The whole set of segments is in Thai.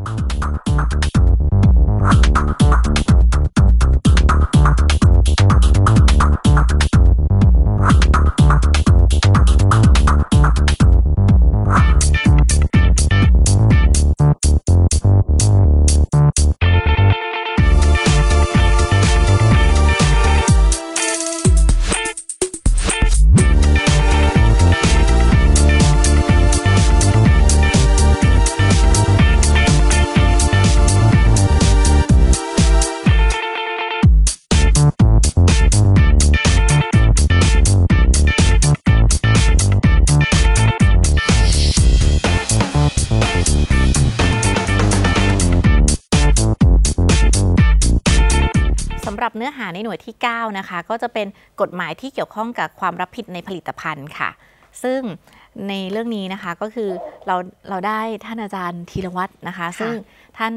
you ในหน่วยที่ 9 นะคะ ก็จะเป็นกฎหมายที่เกี่ยวข้องกับความรับผิดในผลิตภัณฑ์ค่ะ ซึ่งในเรื่องนี้นะคะก็คือเราเราได้ท่านอาจารย์ธีรวัตรนะคะ ซึ่งท่าน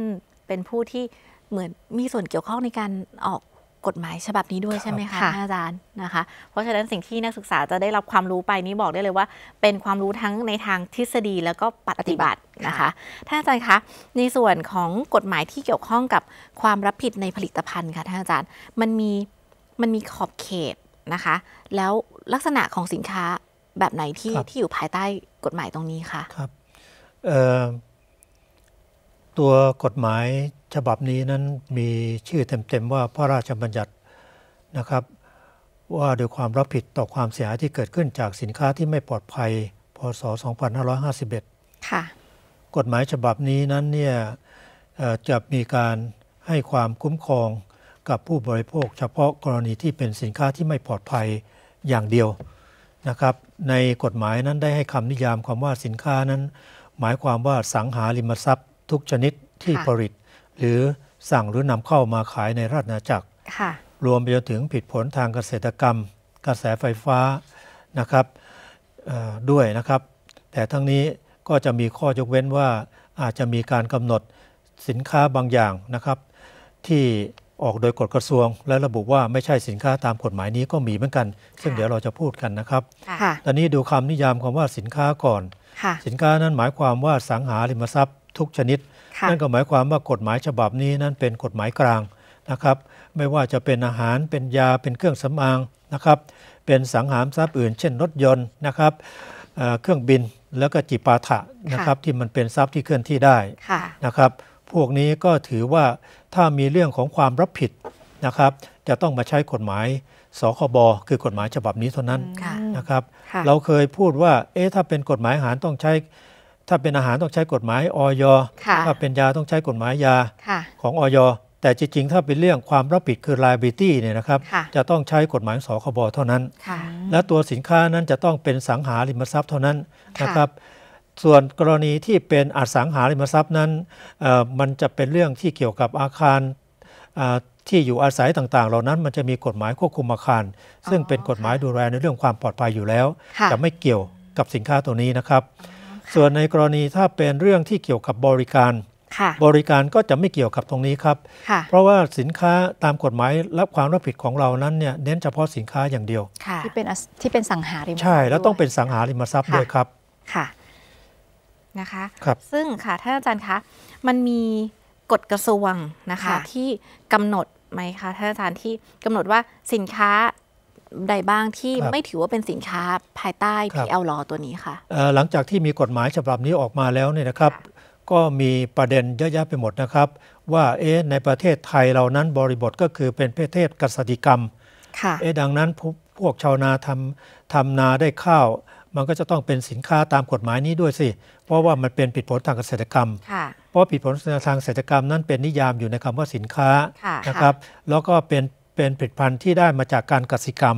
เป็นผู้ที่เหมือนมีส่วนเกี่ยวข้องในการออกกฎหมายฉบับนี้ด้วยใช่ไหมคะอาจารย์นะคะ เพราะฉะนั้นสิ่งที่นักศึกษาจะได้รับความรู้ไปนี้บอกได้เลยว่า เป็นความรู้ทั้งในทางทฤษฎีแล้วก็ปฏิบัตินะคะ ท่านอาจารย์คะในส่วนของกฎหมายที่เกี่ยวข้องกับความรับผิดในผลิตภัณฑ์ค่ะท่านอาจารย์มันมีมันมีขอบเขตนะคะแล้วลักษณะของสินค้าแบบไหนที่ที่อยู่ภายใต้กฎหมายตรงนี้คะครับตัวกฎหมายฉบับนี้นั้นมีชื่อเต็ม ๆ ว่าพระราชบัญญัตินะครับ ว่าโดยความรับผิดต่อความเสียหายที่เกิดขึ้นจากสินค้าที่ไม่ปลอดภัย พศ 2551ค่ะ กฎหมายฉบับนี้นั้นเนี่ยจะมีการให้ความคุ้มครองกับผู้บริโภคเฉพาะกรณีที่เป็นสินค้าที่ไม่ปลอดภัยอย่างเดียวนะครับในกฎหมายนั้นได้ให้คำนิยามความว่าสินค้านั้น หมายความว่าสังหาริมทรัพย์ ทุกชนิดที่ผลิตหรือสั่งหรือนำเข้ามาขายในราชนาจักร รวมไปจนถึงผิดผลทางเกษตรกรรม กระแสไฟฟ้า นะครับด้วยนะครับ แต่ทั้งนี้ก็จะมีข้อยกเว้นว่าอาจจะมีการกำหนดสินค้าบางอย่างนะครับ ที่ออกโดยกฎกระทรวง และระบุว่าไม่ใช่สินค้าตามกฎหมายนี้ก็มีเหมือนกัน ซึ่งเดี๋ยวเราจะพูดกันนะครับตอนนี้ดูคำนิยามคำว่าสินค้าก่อนสินค้านั้นหมายความว่าสังหาริมทรัพย์ทุกชนิดนั่นก็หมายความว่ากฎหมายฉบับนี้นั้นเป็นกฎหมายกลางนะครับ ไม่ว่าจะเป็นอาหารเป็นยาเป็นเครื่องสำอางนะครับ เป็นสังหารทรัพย์อื่นเช่นรถยนต์นะครับเครื่องบินแล้วก็จิปาถะนะครับ ที่มันเป็นทรัพย์ที่เคลื่อนที่ได้นะครับ พวกนี้ก็ถือว่าถ้ามีเรื่องของความรับผิดนะครับ จะต้องมาใช้กฎหมายสคบคือกฎหมายฉบับนี้เท่านั้นนะครับ เราเคยพูดว่า เอ๊ะถ้าเป็นกฎหมายอาหารต้องใช้ถ้าเป็นอาหารต้องใช้กฎหมายออย ถ้าเป็นยาต้องใช้กฎหมายยาของออย แต่จริงๆ ถ้าเป็นเรื่องความรับผิดคือ liability เนี่ยนะครับ จะต้องใช้กฎหมายสคบเท่านั้น และตัวสินค้านั้นจะต้องเป็นสังหาริมทรัพย์เท่านั้นนะครับ ส่วนกรณีที่เป็นอสังหาริมทรัพย์นั้น มันจะเป็นเรื่องที่เกี่ยวกับอาคารที่อยู่อาศัยต่างๆ เหล่านั้นมันจะมีกฎหมายควบคุมอาคาร ซึ่งเป็นกฎหมายดูแลในเรื่องความปลอดภัยอยู่แล้ว จะไม่เกี่ยวกับสินค้าตัวนี้นะครับส่วนในกรณีถ้าเป็นเรื่องที่เกี่ยวกับบริการ บริการก็จะไม่เกี่ยวกับตรงนี้ครับ เพราะว่าสินค้าตามกฎหมายรับความรับผิดของเรานั้นเนี่ยเน้นเฉพาะสินค้าอย่างเดียวที่เป็นที่เป็นสังหาริมทรัพย์ใช่ แล้วต้องเป็นสังหาริมทรัพย์ด้วยครับค่ะนะคะครับซึ่งค่ะท่านอาจารย์คะมันมีกฎกระทรวงนะคะคะที่กำหนดไหมคะท่านอาจารย์ที่กำหนดว่าสินค้าใดบ้างที่ไม่ถือว่าเป็นสินค้าภายใต้ PL Law ตัวนี้ค่ะ หลังจากที่มีกฎหมายฉบับนี้ออกมาแล้วเนี่ยนะครับ ก็มีประเด็นเยอะแยะไปหมดนะครับ ว่าเอ๊ในประเทศไทยเรานั้นบริบทก็คือเป็นประเทศกษตริกรรมเอ๊ะดังนั้นพวกชาวนาทำทำนาได้ข้าว มันก็จะต้องเป็นสินค้าตามกฎหมายนี้ด้วยสิ เพราะว่ามันเป็นผิดผลทางเกษตรกรรมเพราะผิดผลทางเกษตรกรรมนั้นเป็นนิยามอยู่ในคำว่าสินค้านะครับแล้วก็เป็นเป็นผลิตภัณฑ์ที่ได้มาจากการกสิกรรม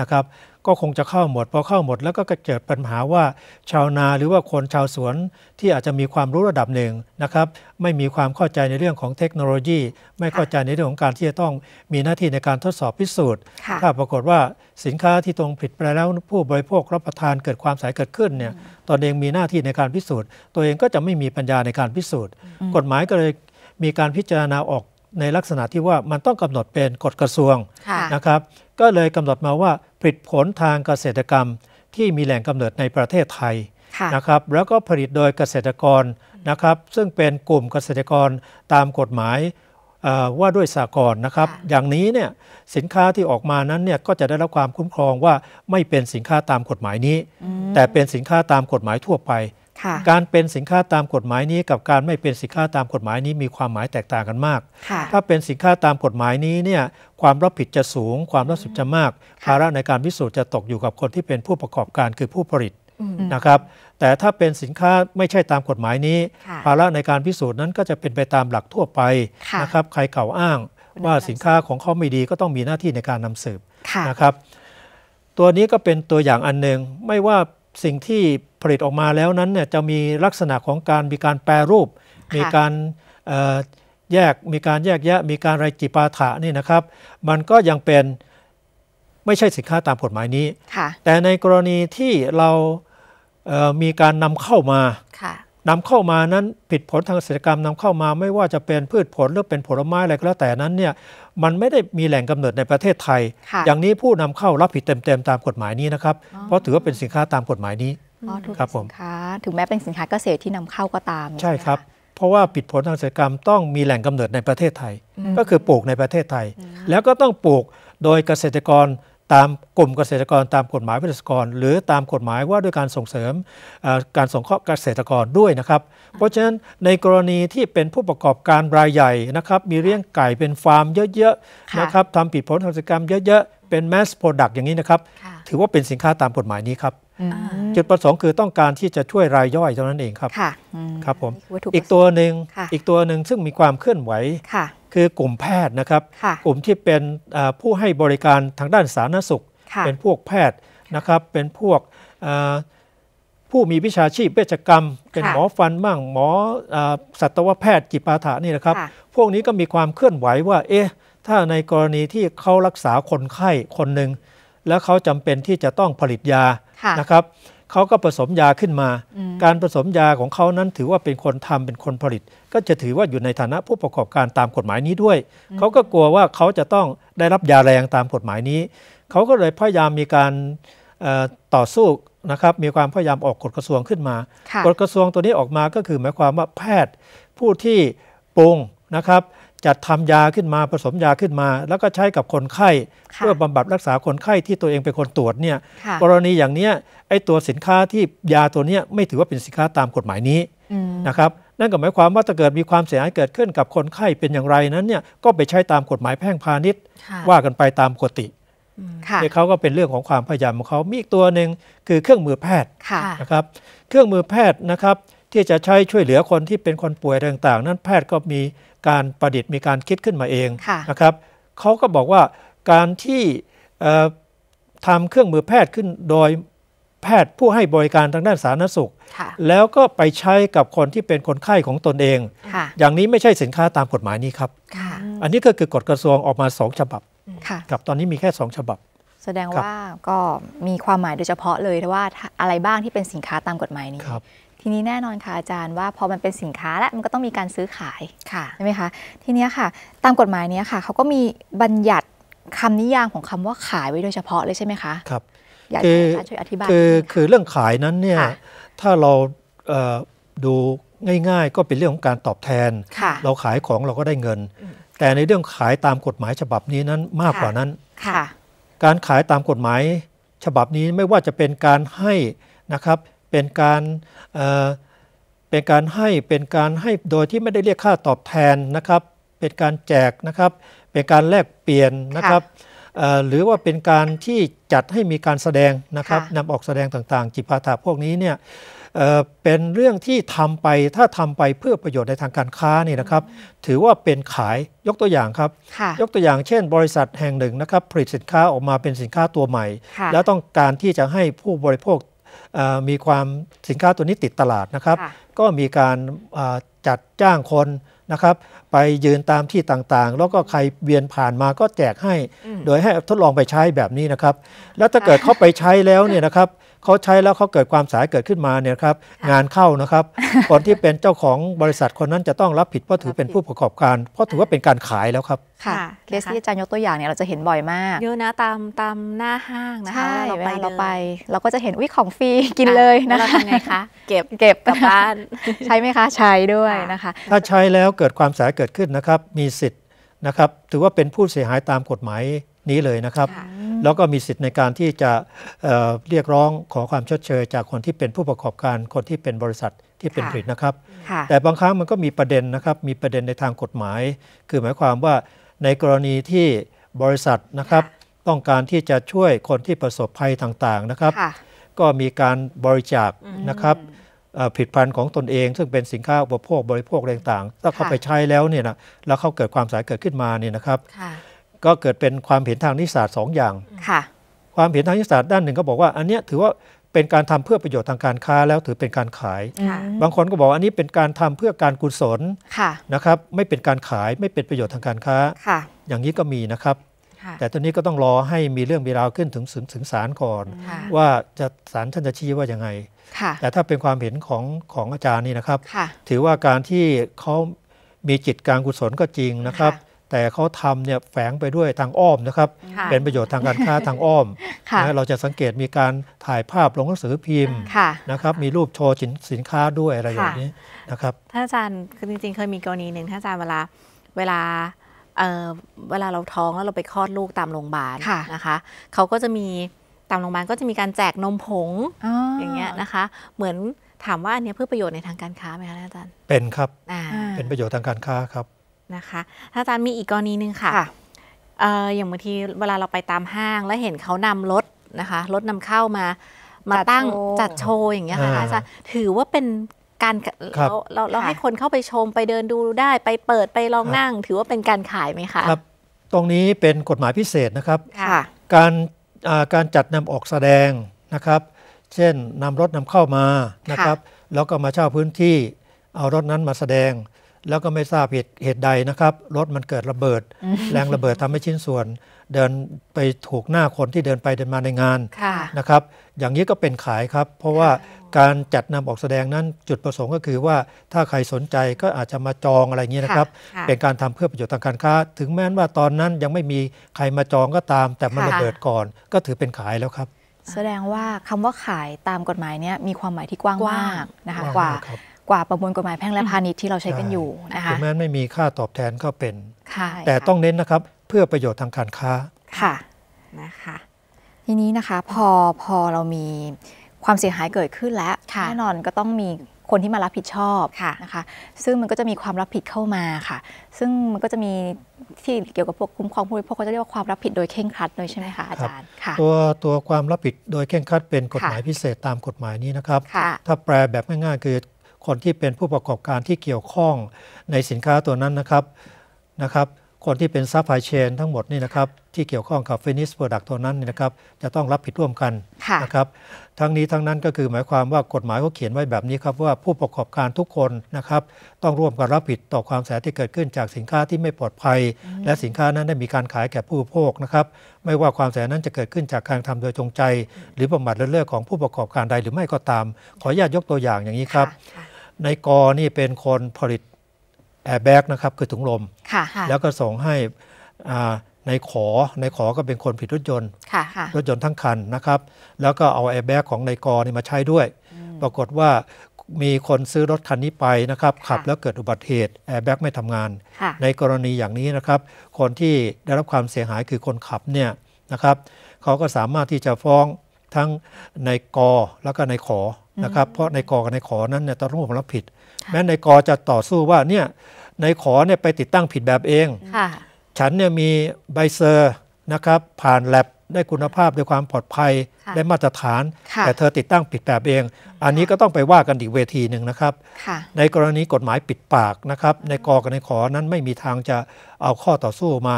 นะครับ ก็คงจะเข้าหมดพอเข้าหมดแล้วก็เกิดปัญหาว่าชาวนาหรือว่าคนชาวสวนที่อาจจะมีความรู้ระดับหนึ่งนะครับไม่มีความเข้าใจในเรื่องของเทคโนโลยี ไม่เข้าใจในเรื่องของการที่จะต้องมีหน้าที่ในการทดสอบพิสูจน์ ถ้าปรากฏว่าสินค้าที่ตรงผิดไปแล้วผู้บริโภครับประทานเกิดความสายเกิดขึ้นเนี่ยตนเองมีหน้าที่ในการพิสูจน์ตัวเองก็จะไม่มีปัญญาในการพิสูจน์ กฎหมายก็เลยมีการพิจารณาออกในลักษณะที่ว่ามันต้องกำหนดเป็นกฎกระทรวงนะครับ ก็เลยกำหนดมาว่าผลิตผลทางเกษตรกรรมที่มีแหล่งกำเนิดในประเทศไทยนะครับ แล้วก็ผลิตโดยเกษตรกรนะครับ ซึ่งเป็นกลุ่มเกษตรกรตามกฎหมายว่าด้วยสากลนะครับ อย่างนี้เนี่ยสินค้าที่ออกมานั้นเนี่ยก็จะได้รับความคุ้มครองว่าไม่เป็นสินค้าตามกฎหมายนี้ แต่เป็นสินค้าตามกฎหมายทั่วไปการเป็นสินค้าตามกฎหมายนี้ กับการไม่เป็นสินค้าตามกฎหมายนี้มีความหมายแตกต่างกันมาก ถ้าเป็นสินค้าตามกฎหมายนี้เนี่ยความรับผิดจะสูงความรับผิดจะมาก ภาระในการพิสูจน์จะตกอยู่กับคนที่เป็นผู้ประกอบการคือผู้ผลิตนะครับ แต่ถ้าเป็นสินค้าไม่ใช่ตามกฎหมายนี้ ภาระในการพิสูจน์นั้นก็จะเป็นไปตามหลักทั่วไปนะครับใครเก่าอ้าง ว่าสินค้าของเขาไม่ดีก็ต้องมีหน้าที่ในการนำสืบนะครับ ตัวนี้ก็เป็นตัวอย่างอันหนึ่งไม่ว่าสิ่งที่ผลิตออกมาแล้วนั้นเนี่ยจะมีลักษณะของการมีการแปรรูป มีการแยก มีการแยกแยะ มีการไรจิปาถะนี่นะครับ มันก็ยังเป็นไม่ใช่สินค้าตามกฎหมายนี้ แต่ในกรณีที่เรามีการนำเข้ามานำเข้ามานั้นผิดผลทางเกษตรกรรมนำเข้ามา ไม่ว่าจะเป็นพืชผลหรือเป็นผลไม้อะไรก็แล้วแต่นั้นเนี่ย มันไม่ได้มีแหล่งกำเนิดในประเทศไทย อย่างนี้ผู้นำเข้ารับผิดเต็มๆตามกฎหมายนี้นะครับ เพราะถือว่าเป็นสินค้าตามกฎหมายนี้ทุกสินค้าถึงแม้เป็นสินค้าเกษตรที่นำเข้าก็ตามใช่ครับ เพราะว่าปิดผลทางเกษตรกรรมต้องมีแหล่งกำเนิดในประเทศไทย ก็คือปลูกในประเทศไทย แล้วก็ต้องปลูกโดยเกษตรกรตามกลุ่มเกษตรกรตามกฎหมายเกษตรกร หรือตามกฎหมายว่าด้วยการส่งเสริมการส่งเคราะห์เกษตรกรด้วยนะครับ เพราะฉะนั้นในกรณีที่เป็นผู้ประกอบการรายใหญ่นะครับมีเรื่องไก่เป็นฟาร์มเยอะๆนะครับทำผิดผลทางกตรกรรมเยอะ ๆ เป็นแมสโปรดักต์อย่างนี้นะครับถือว่าเป็นสินค้าตามกฎหมายนี้ครับจุดประสงค์คือต้องการที่จะช่วยรายย่อยเท่านั้นเองครับครับผมอีกตัวหนึ่งอีกตัวหนึ่งซึ่งมีความเคลื่อนไหวคือกลุ่มแพทย์ นะครับกลุ่มที่เป็นผู้ให้บริการทางด้านสาธารณสุข เป็นพวกแพทย์นะครับเป็นพวกผู้มีวิชาชีพเวชกรรม เป็นหมอฟันมั่งหมอสัตวแพทย์จิปาถานี่นะครับพวกนี้ก็มีความเคลื่อนไหวว่าเอ๊ะถ้าในกรณีที่เขารักษาคนไข้คนหนึ่งแล้วเขาจำเป็นที่จะต้องผลิตยานะครับเขาก็ผสมยาขึ้นมา การผสมยาของเขานั้นถือว่าเป็นคนทำเป็นคนผลิต ก็จะถือว่าอยู่ในฐานะผู้ประกอบการตามกฎหมายนี้ด้วย เขาก็กลัวว่าเขาจะต้องได้รับยาแรงตามกฎหมายนี้ เขาก็เลยพยายามมีการต่อสู้นะครับ มีความพยายามออกกฎกระทรวงขึ้นมา กฎกระทรวงตัวนี้ออกมาก็คือหมายความว่าแพทย์ผู้ที่ปรุงนะครับจัดทำยาขึ้นมาผสมยาขึ้นมาแล้วก็ใช้กับคนไข้เพื่อบำบัดรักษาคนไข้ที่ตัวเองเป็นคนตรวจเนี่ย กรณีอย่างเนี้ยไอตัวสินค้าที่ยาตัวเนี้ยไม่ถือว่าเป็นสินค้าตามกฎหมายนี้นะครับ นั่นก็หมายความว่าถ้าเกิดมีความเสียหายเกิดขึ้นกับคนไข้เป็นอย่างไรนั้นเนี่ยก็ไปใช้ตามกฎหมายแพ่งพาณิชย์ ว่ากันไปตามปกติเนเขาก็เป็นเรื่องของความพยายามของเขามีอีกตัวหนึ่งคือเครื่องมือแพทย์นะครับ เครื่องมือแพทย์นะครับ ที่จะใช้ช่วยเหลือคนที่เป็นคนป่วยต่าง ๆ นั้นแพทย์ก็มีการประดิษฐ์มีการคิดขึ้นมาเองนะครับเขาก็บอกว่าการที่ทำเครื่องมือแพทย์ขึ้นโดยแพทย์ผู้ให้บริการทางด้านสาธารณสุข แล้วก็ไปใช้กับคนที่เป็นคนไข้ของตนเอง อย่างนี้ไม่ใช่สินค้าตามกฎหมายนี้ครับอันนี้ก็คือกฎกระทรวงออกมาสองฉบับ กับตอนนี้มีแค่สองฉบับ แสดงว่าก็มีความหมายโดยเฉพาะเลยว่าอะไรบ้างที่เป็นสินค้าตามกฎหมายนี้ทีนี้แน่นอนค่ะอาจารย์ว่าพอมันเป็นสินค้าแล้วมันก็ต้องมีการซื้อขายใช่ไหมคะทีนี้ค่ะตามกฎหมายนี้ค่ะ เขาก็มีบัญญัติคำนิยามของคำว่าขายไว้โดยเฉพาะเลยใช่ไหมคะครับอยากให้อาจารย์ช่วยอธิบายคือคือเรื่องขายนั้นเนี่ย ถ้าเราดูง่าย ๆ ก็เป็นเรื่องของการตอบแทน เราขายของเราก็ได้เงิน แต่ในเรื่องขายตามกฎหมายฉบับนี้นั้นมากกว่านั้น การขายตามกฎหมายฉบับนี้ไม่ว่าจะเป็นการให้นะครับเป็นการเป็นการให้เป็นการให้โดยที่ไม่ได้เรียกค่าตอบแทนนะครับเป็นการแจกนะครับเป็นการแลกเปลี่ยนนะครับหรือว่าเป็นการที่จัดให้มีการแสดงนะครับนำออกแสดงต่างๆ จิปาถะพวกนี้เนี่ยเป็นเรื่องที่ทำไปถ้าทำไปเพื่อประโยชน์ในทางการค้านี่นะครับ ถือว่าเป็นขายยกตัวอย่างครับ ยกตัวอย่างเช่นบริษัทแห่งหนึ่งนะครับผลิตสินค้าออกมาเป็นสินค้าตัวใหม่ แล้วต้องการที่จะให้ผู้บริโภคมีความสินค้าตัวนี้ติดตลาดนะครับ ก็มีการจัดจ้างคนนะครับ ไปยืนตามที่ต่างๆ แล้วก็ใครเวียนผ่านมาก็แจกให้ โดยให้ทดลองไปใช้แบบนี้นะครับ แล้วถ้าเกิดเขาไปใช้แล้วเนี่ยนะครับเขาใช้แล้วเขาเกิดความสายเกิดขึ้นมาเนี่ยครับงานเข้านะครับคนที่เป็นเจ้าของบริษัทคนนั้นจะต้องรับผิดเพราะถือเป็นผู้ประกอบการ เพราะถือว่าเป็นการขายแล้วครับค่ะเคสที่อาจารย์ยกตัวอย่างเนี่ยเราจะเห็นบ่อยมากเยอะนะตามตามหน้าห้างนะคะเราไปเราไปเราก็จะเห็นวิของฟรีกินเลยนะคะทำไงคะเก็บเก็บกลับบ้านใช่ไหมคะ ใช้ด้วยนะคะถ้าใช้แล้วเกิดความสายเกิดขึ้นนะครับ มีสิทธิ์นะครับถือว่าเป็นผู้เสียหายตามกฎหมายนี้เลยนะครับแล้วก็มีสิทธิ์ในการที่จะเเรียกร้องขอความชดเชย จากคนที่เป็นผู้ประกอบการคนที่เป็นบริษัทที่เป็นผลิตนะครับแต่บางครั้งมันก็มีประเด็นนะครับมีประเด็นในทางกฎหมาย คือหมายความว่าในกรณีที่บริษัทนะครับ ต้องการที่จะช่วยคนที่ประสบภัยต่างๆนะครับ ก็มีการบริจาคนะครับผิดพันฑ์ของตนเอง ซึ่งเป็นสินค้าอุปโภคบริโภคต่างๆถ้าเข้าไปใช้แล้วเนี่ยนะแล้วเขาเกิดความสายเกิดขึ้นมาเนี่ยนะครับก็เกิดเป็นความเห็นทางนิสสัตสองอย่างค่ะ ความเห็นทางนิสสัตด้านหนึ่งก็บอกว่า อันเนี้ยถือว่าเป็นการทำเพื่อประโยชน์ทางการค้า แล้วถือเป็นการขาย บางคนก็บอกอันนี้เป็นการทำเพื่อการกุศลนะครับ ไม่เป็นการขายไม่เป็นประโยชน์ทางการค้า อย่างนี้ก็มีนะครับ แต่ตอนนี้ก็ต้องรอให้มีเรื่องมีราวขึ้นถึงถึงศาลก่อน ว่าจะศาลท่านจะชี้ว่ายังไงแต่ถ้าเป็นความเห็นของของอาจารย์นี่นะครับ ถือว่าการที่เขามีจิตการกุศลก็จริงนะครับแต่เขาทำเนี่ยแฝงไปด้วยทางอ้อมนะครับเป็นประโยชน์ทางการค้าทางอ้อมนะเราจะสังเกตมีการถ่ายภาพลงหนังสือพิมพ์นะครับมีรูปโชว์สินค้าด้วยอะไรอย่างนี้นะครับท่านอาจารย์คือจริง ๆ เคยมีกรณีหนึ่งท่านอาจารย์เวลาเวลาเวลาเราท้องแล้วเราไปคลอดลูกตามโรงพยาบาลนะคะเขาก็จะมีตามโรงพยาบาลก็จะมีการแจกนมผงออย่างเงี้ยนะคะ เหมือนถามว่าอันนี้เพื่อประโยชน์ในทางการค้าไหมคะอาจารย์เป็นครับเป็นประโยชน์ทางการค้าครับนะคะอาจารย์มีอีกกรณีหนึ่งค่ะคะอย่างบางทีเวลาเราไปตามห้างแล้วเห็นเขานำรถนะคะรถนำเข้ามา มาตั้งจัดโชว์อย่างเงี้ยค่ะอาจารย์ถือว่าเป็นการเราเราเราให้คนเข้าไปชมไปเดินดูได้ไปเปิดไปลองนั่ง ถือว่าเป็นการขายไหมคะครับ ตรงนี้เป็นกฎหมายพิเศษนะครับ การการจัดนำออกแสดงนะครับ เช่นนำรถนำเข้ามานะครับแล้วก็มาเช่าพื้นที่เอารถนั้นมาแสดงแล้วก็ไม่ทราบเหตุเหตุใดนะครับ รถมันเกิดระเบิด แรงระเบิดทำให้ชิ้นส่วน เดินไปถูกหน้าคนที่เดินไปเดินมาในงานนะครับ อย่างนี้ก็เป็นขายครับ เพราะว่าการจัดนำออกแสดงนั้นจุดประสงค์ก็คือว่าถ้าใครสนใจก็อาจจะมาจองอะไรเงี้นะครับ เป็นการทำเพื่อประโยชน์ทางการค้าถึงแม้ว่าตอนนั้นยังไม่มีใครมาจองก็ตาม แต่มันระเบิดก่อน ก็ถือเป็นขายแล้วครับแสดงว่าคำว่าขายตามกฎหมายนี้มีความหมายที่กว้างมากนะคะกว่ากว่าประมวลกฎหมายแพ่งและพาณิชย์ที่เราใช้กันอยู่นะคะถึงแม้ไม่มีค่าตอบแทนก็เป็นแต่ต้องเน้นนะครับเพื่อประโยชน์ทางการค้าค่ะนะคะทีนี้นะคะพอพอเรามีความเสียหายเกิดขึ้นแล้วแน่นอนก็ต้องมีคนที่มารับผิดชอบะนะคะซึ่งมันก็จะมีความรับผิดเข้ามาค่ะ ซึ่งมันก็จะมีที่เกี่ยวกับพวกคุ้มครองผู้บริโภคขาจะเรียกว่าความรับผิดโดยเข่งครัดเลยใช่ไหมคะอาจารย์ค่ะตัวตัวความรับผิดโดยเข่งครัดเป็นกฎหมายพิเศษตามกฎหมายนี้นะครับถ้าแปลแบบง่ายๆคือคนที่เป็นผู้ประกอบการที่เกี่ยวข้องในสินค้าตัวนั้นนะครับนะครับคนที่เป็นซัพพลายเชนทั้งหมดนี่นะครับ ที่เกี่ยวข้องกับฟินิสโปรดักต์ตัวนั้นนี่นะครับจะต้องรับผิดร่วมกันนะครับทั้งนี้ทั้งนั้นก็คือหมายความว่ากฎหมายเขาเขียนไว้แบบนี้ครับว่าผู้ประกอบการทุกคนนะครับต้องร่วมกันรับผิดต่อความเสียที่เกิดขึ้นจากสินค้าที่ไม่ปลอดภัย และสินค้านั้นได้มีการขายแก่ผู้บริโภคนะครับไม่ว่าความเสียนั้นจะเกิดขึ้นจากการทำโดยจงใจ หรือประมาทเลินเล่อของผู้ประกอบการใดหรือไม่ก็ตาม ขออนุญาตยกตัวอย่างอย่างนี้ครับในกอนี่เป็นคนผลิตแอร์แบ็กนะครับคือถุงลมแล้วก็ส่งให้ในขอในขอก็เป็นคนผลิตรถยนต์รถยนต์ทั้งคันนะครับ แล้วก็เอาแอร์แบ็กของในกอนี่มาใช้ด้วย ปรากฏว่ามีคนซื้อรถคันนี้ไปนะครับขับแล้วเกิดอุบัติเหตุแอร์แบ็กไม่ทำงาน ในกรณีอย่างนี้นะครับ คนที่ได้รับความเสียหายคือคนขับเนี่ยนะครับเขาก็สามารถที่จะฟ้องทั้งในกอแล้วก็ในขอนะครับเพราะในกอกับในขอนั้นเนี่ยต้องร่วมรับผิด แม้ในกอจะต่อสู้ว่าเนี่ยในขอเนี่ยไปติดตั้งผิดแบบเองฉันเนี่ยมีใบเซอร์นะครับผ่านแลบได้คุณภาพด้วยความปลอดภัยได้มาตรฐาน แต่เธอติดตั้งผิดแบบเอง อันนี้ก็ต้องไปว่ากันอีกเวทีหนึ่งนะครับในกรณีกฎหมายปิดปากนะครับในกอกับในขอนั้นไม่มีทางจะเอาข้อต่อสู้มา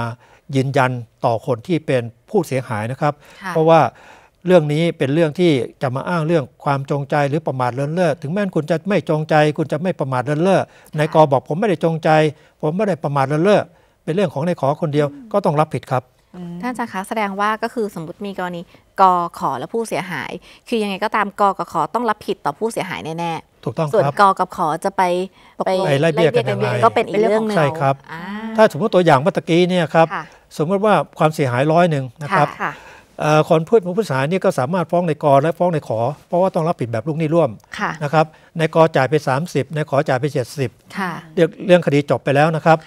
ยืนยันต่อคนที่เป็นผู้เสียหายนะครับ เพราะว่าเรื่องนี้เป็นเรื่องที่จะมาอ้างเรื่องความจงใจหรือประมาทเลินเล่อถึงแม้คุณจะไม่จงใจคุณจะไม่ประมาทเลินเล่อนายกอบอกผมไม่ได้จงใจ ผมไม่ได้ประมาทเลินเล่อเป็นเรื่องของนายขอคนเดียวก็ต้องรับผิดครับ ท่านอาจารย์คะแสดงว่าก็คือสมมติมีกรณีกอ ขอและผู้เสียหาย คือยังไงก็ตามกอกับขอต้องรับผิดต่อผู้เสียหายแน่ๆถูกต้องครับส่วนกอกับขอจะไปไปไล่เบี้ยกันยังไงก็เป็นอีกเรื่องหนึ่งใช่ครับ ถ้าสมมติตัวอย่างเมื่อกี้เนี่ยครับสมมติว่าความเสียหายร้อยหนึ่งนะครับคนพูดผู้พิสานี่ก็สามารถฟ้องในกอและฟ้องในขอ เพราะว่าต้องรับผิดแบบลูกหนี้ร่วมนะครับ ในกอจ่ายไป 30 ในขอจ่ายไป 70เรื่องเรื่องคดีจบไปแล้วนะครับ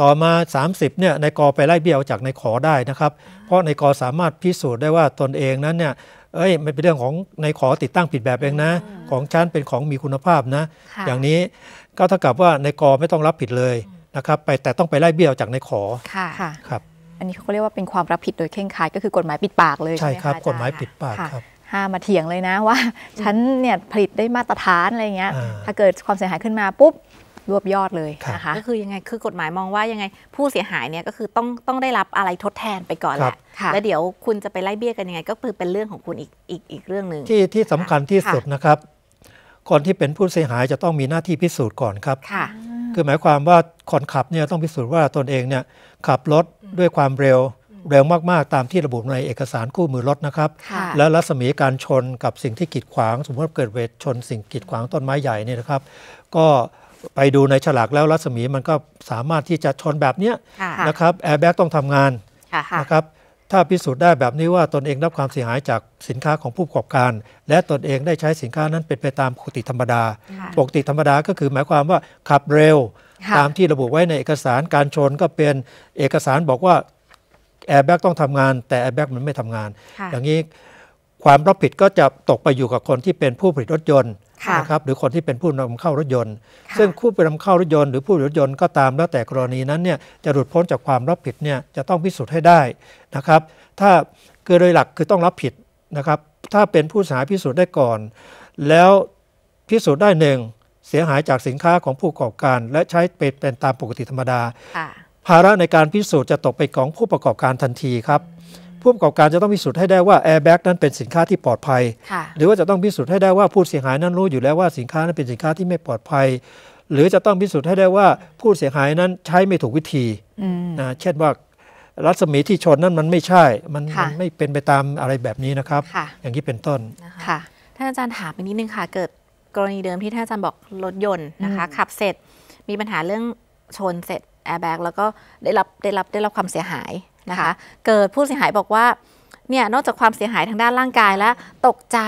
ต่อมา 30เนี่ยในกอไปไล่เบี้ยจากในขอได้นะครับ เพราะในกอสามารถพิสูจน์ได้ว่าตนเองนั้นเนี่ยเอ้ยไม่เป็นเรื่องของในขอติดตั้งผิดแบบเองนะของชั้นเป็นของมีคุณภาพนะ อย่างนี้ก็เท่ากับว่าในกอไม่ต้องรับผิดเลยนะครับ ไปแต่ต้องไปไล่เบี้ยจากในขอค่ะครับอันนี้เขาเรียกว่าเป็นความรับผิดโดยเคร่งคาย ก็คือกฎหมายปิดปากเลยใช่ครับกฎหมายปิดปากครับห้ามาเถียงเลยนะว่าฉันเนี่ยผลิตได้มาตรฐานอะไรเงี้ยถ้าเกิดความเสียหายขึ้นมาปุ๊บรวบยอดเลยนะคะก็คือยังไงคือกฎหมายมองว่ายังไงผู้เสียหายเนี่ยก็คือต้องต้องได้รับอะไรทดแทนไปก่อนแหละแล้วเดี๋ยวคุณจะไปไล่เบี้ยกันยังไง ก็คือเป็นเรื่องของคุณอีกอีกอีกเรื่องหนึ่งที่ที่สำคัญที่สุดนะครับคนที่เป็นผู้เสียหายจะต้องมีหน้าที่พิสูจน์ก่อนครับคือหมายความว่าคนขับเนี่ยต้องพิสูจน์ว่าตนเองเนี่ยขับรถด้วยความเร็ว เร็วมากๆ ตามที่ระบุในเอกสารคู่มือรถนะครับ และรัศมีการชนกับสิ่งที่กีดขวาง สมมติว่าเกิดเวทชนสิ่งกีดขวางต้นไม้ใหญ่เนี่ยนะครับ ก็ไปดูในฉลากแล้วรัศมีมันก็สามารถที่จะชนแบบเนี้ยนะครับแอร์แบ็กต้องทำงานนะครับ ถ้าพิสูจน์ได้แบบนี้ว่าตนเองรับความเสียหายจากสินค้าของผู้ประกอบการ และตนเองได้ใช้สินค้านั้นเป็นไปตามปกติธรรมดาปกติธรรมดาก็คือหมายความว่าขับเร็วตามที่ระบุไว้ในเอกสารการชนก็เป็นเอกสารบอกว่าแอร์แบ็กต้องทำงานแต่แอร์แบ็กมันไม่ทำงานอย่างนี้ความรับผิดก็จะตกไปอยู่กับคนที่เป็นผู้ผลิตรถยนต์นะครับหรือคนที่เป็นผู้นำเข้ารถยนต์ ซึ่งผู้ไปนำเข้ารถยนต์หรือผู้ผลิตรถยนต์ก็ตามแล้วแต่กรณีนั้นเนี่ยจะหลุดพ้นจากความรับผิดเนี่ยจะต้องพิสูจน์ให้ได้นะครับ ถ้าเกิดโดยหลักคือต้องรับผิดนะครับถ้าเป็นผู้สาพิสูจน์ได้ก่อนแล้วพิสูจน์ได้หนึ่งเสียหายจากสินค้าของผู้ประกอบการ และใช้เป็นตามปกติธรรมดาภาระในการพิสูจน์จะตกไปของผู้ประกอบการทันทีครับ ผู้ประกอบการจะต้องพิสูจน์ให้ได้ว่าแอร์แบ็กนั้นเป็นสินค้าที่ปลอดภัย หรือว่าจะต้องพิสูจน์ให้ได้ว่าผู้เสียหายนั้นรู้อยู่แล้วว่าสินค้านั้นเป็นสินค้าที่ไม่ปลอดภัย หรือจะต้องพิสูจน์ให้ได้ว่าผู้เสียหายนั้นใช้ไม่ถูกวิธีนะเช่นว่ารัศมีที่ชนนั้นมันไม่ใช่ มันไม่เป็นไปตามอะไรแบบนี้นะครับ อย่างที่เป็นต้น ค่ะท่านอาจารย์ถามไปนิดนึงค่ะเกิดกรณีเดิมที่ท่านอาจารย์บอกรถยนต์นะคะ ขับเสร็จมีปัญหาเรื่องชนเสร็จแอร์แบ็กแล้วก็ได้รับได้รับได้รับความเสียหายนะคะ เกิดผู้เสียหายบอกว่าเนี่ยนอกจากความเสียหายทางด้านร่างกายแล้วตกใจ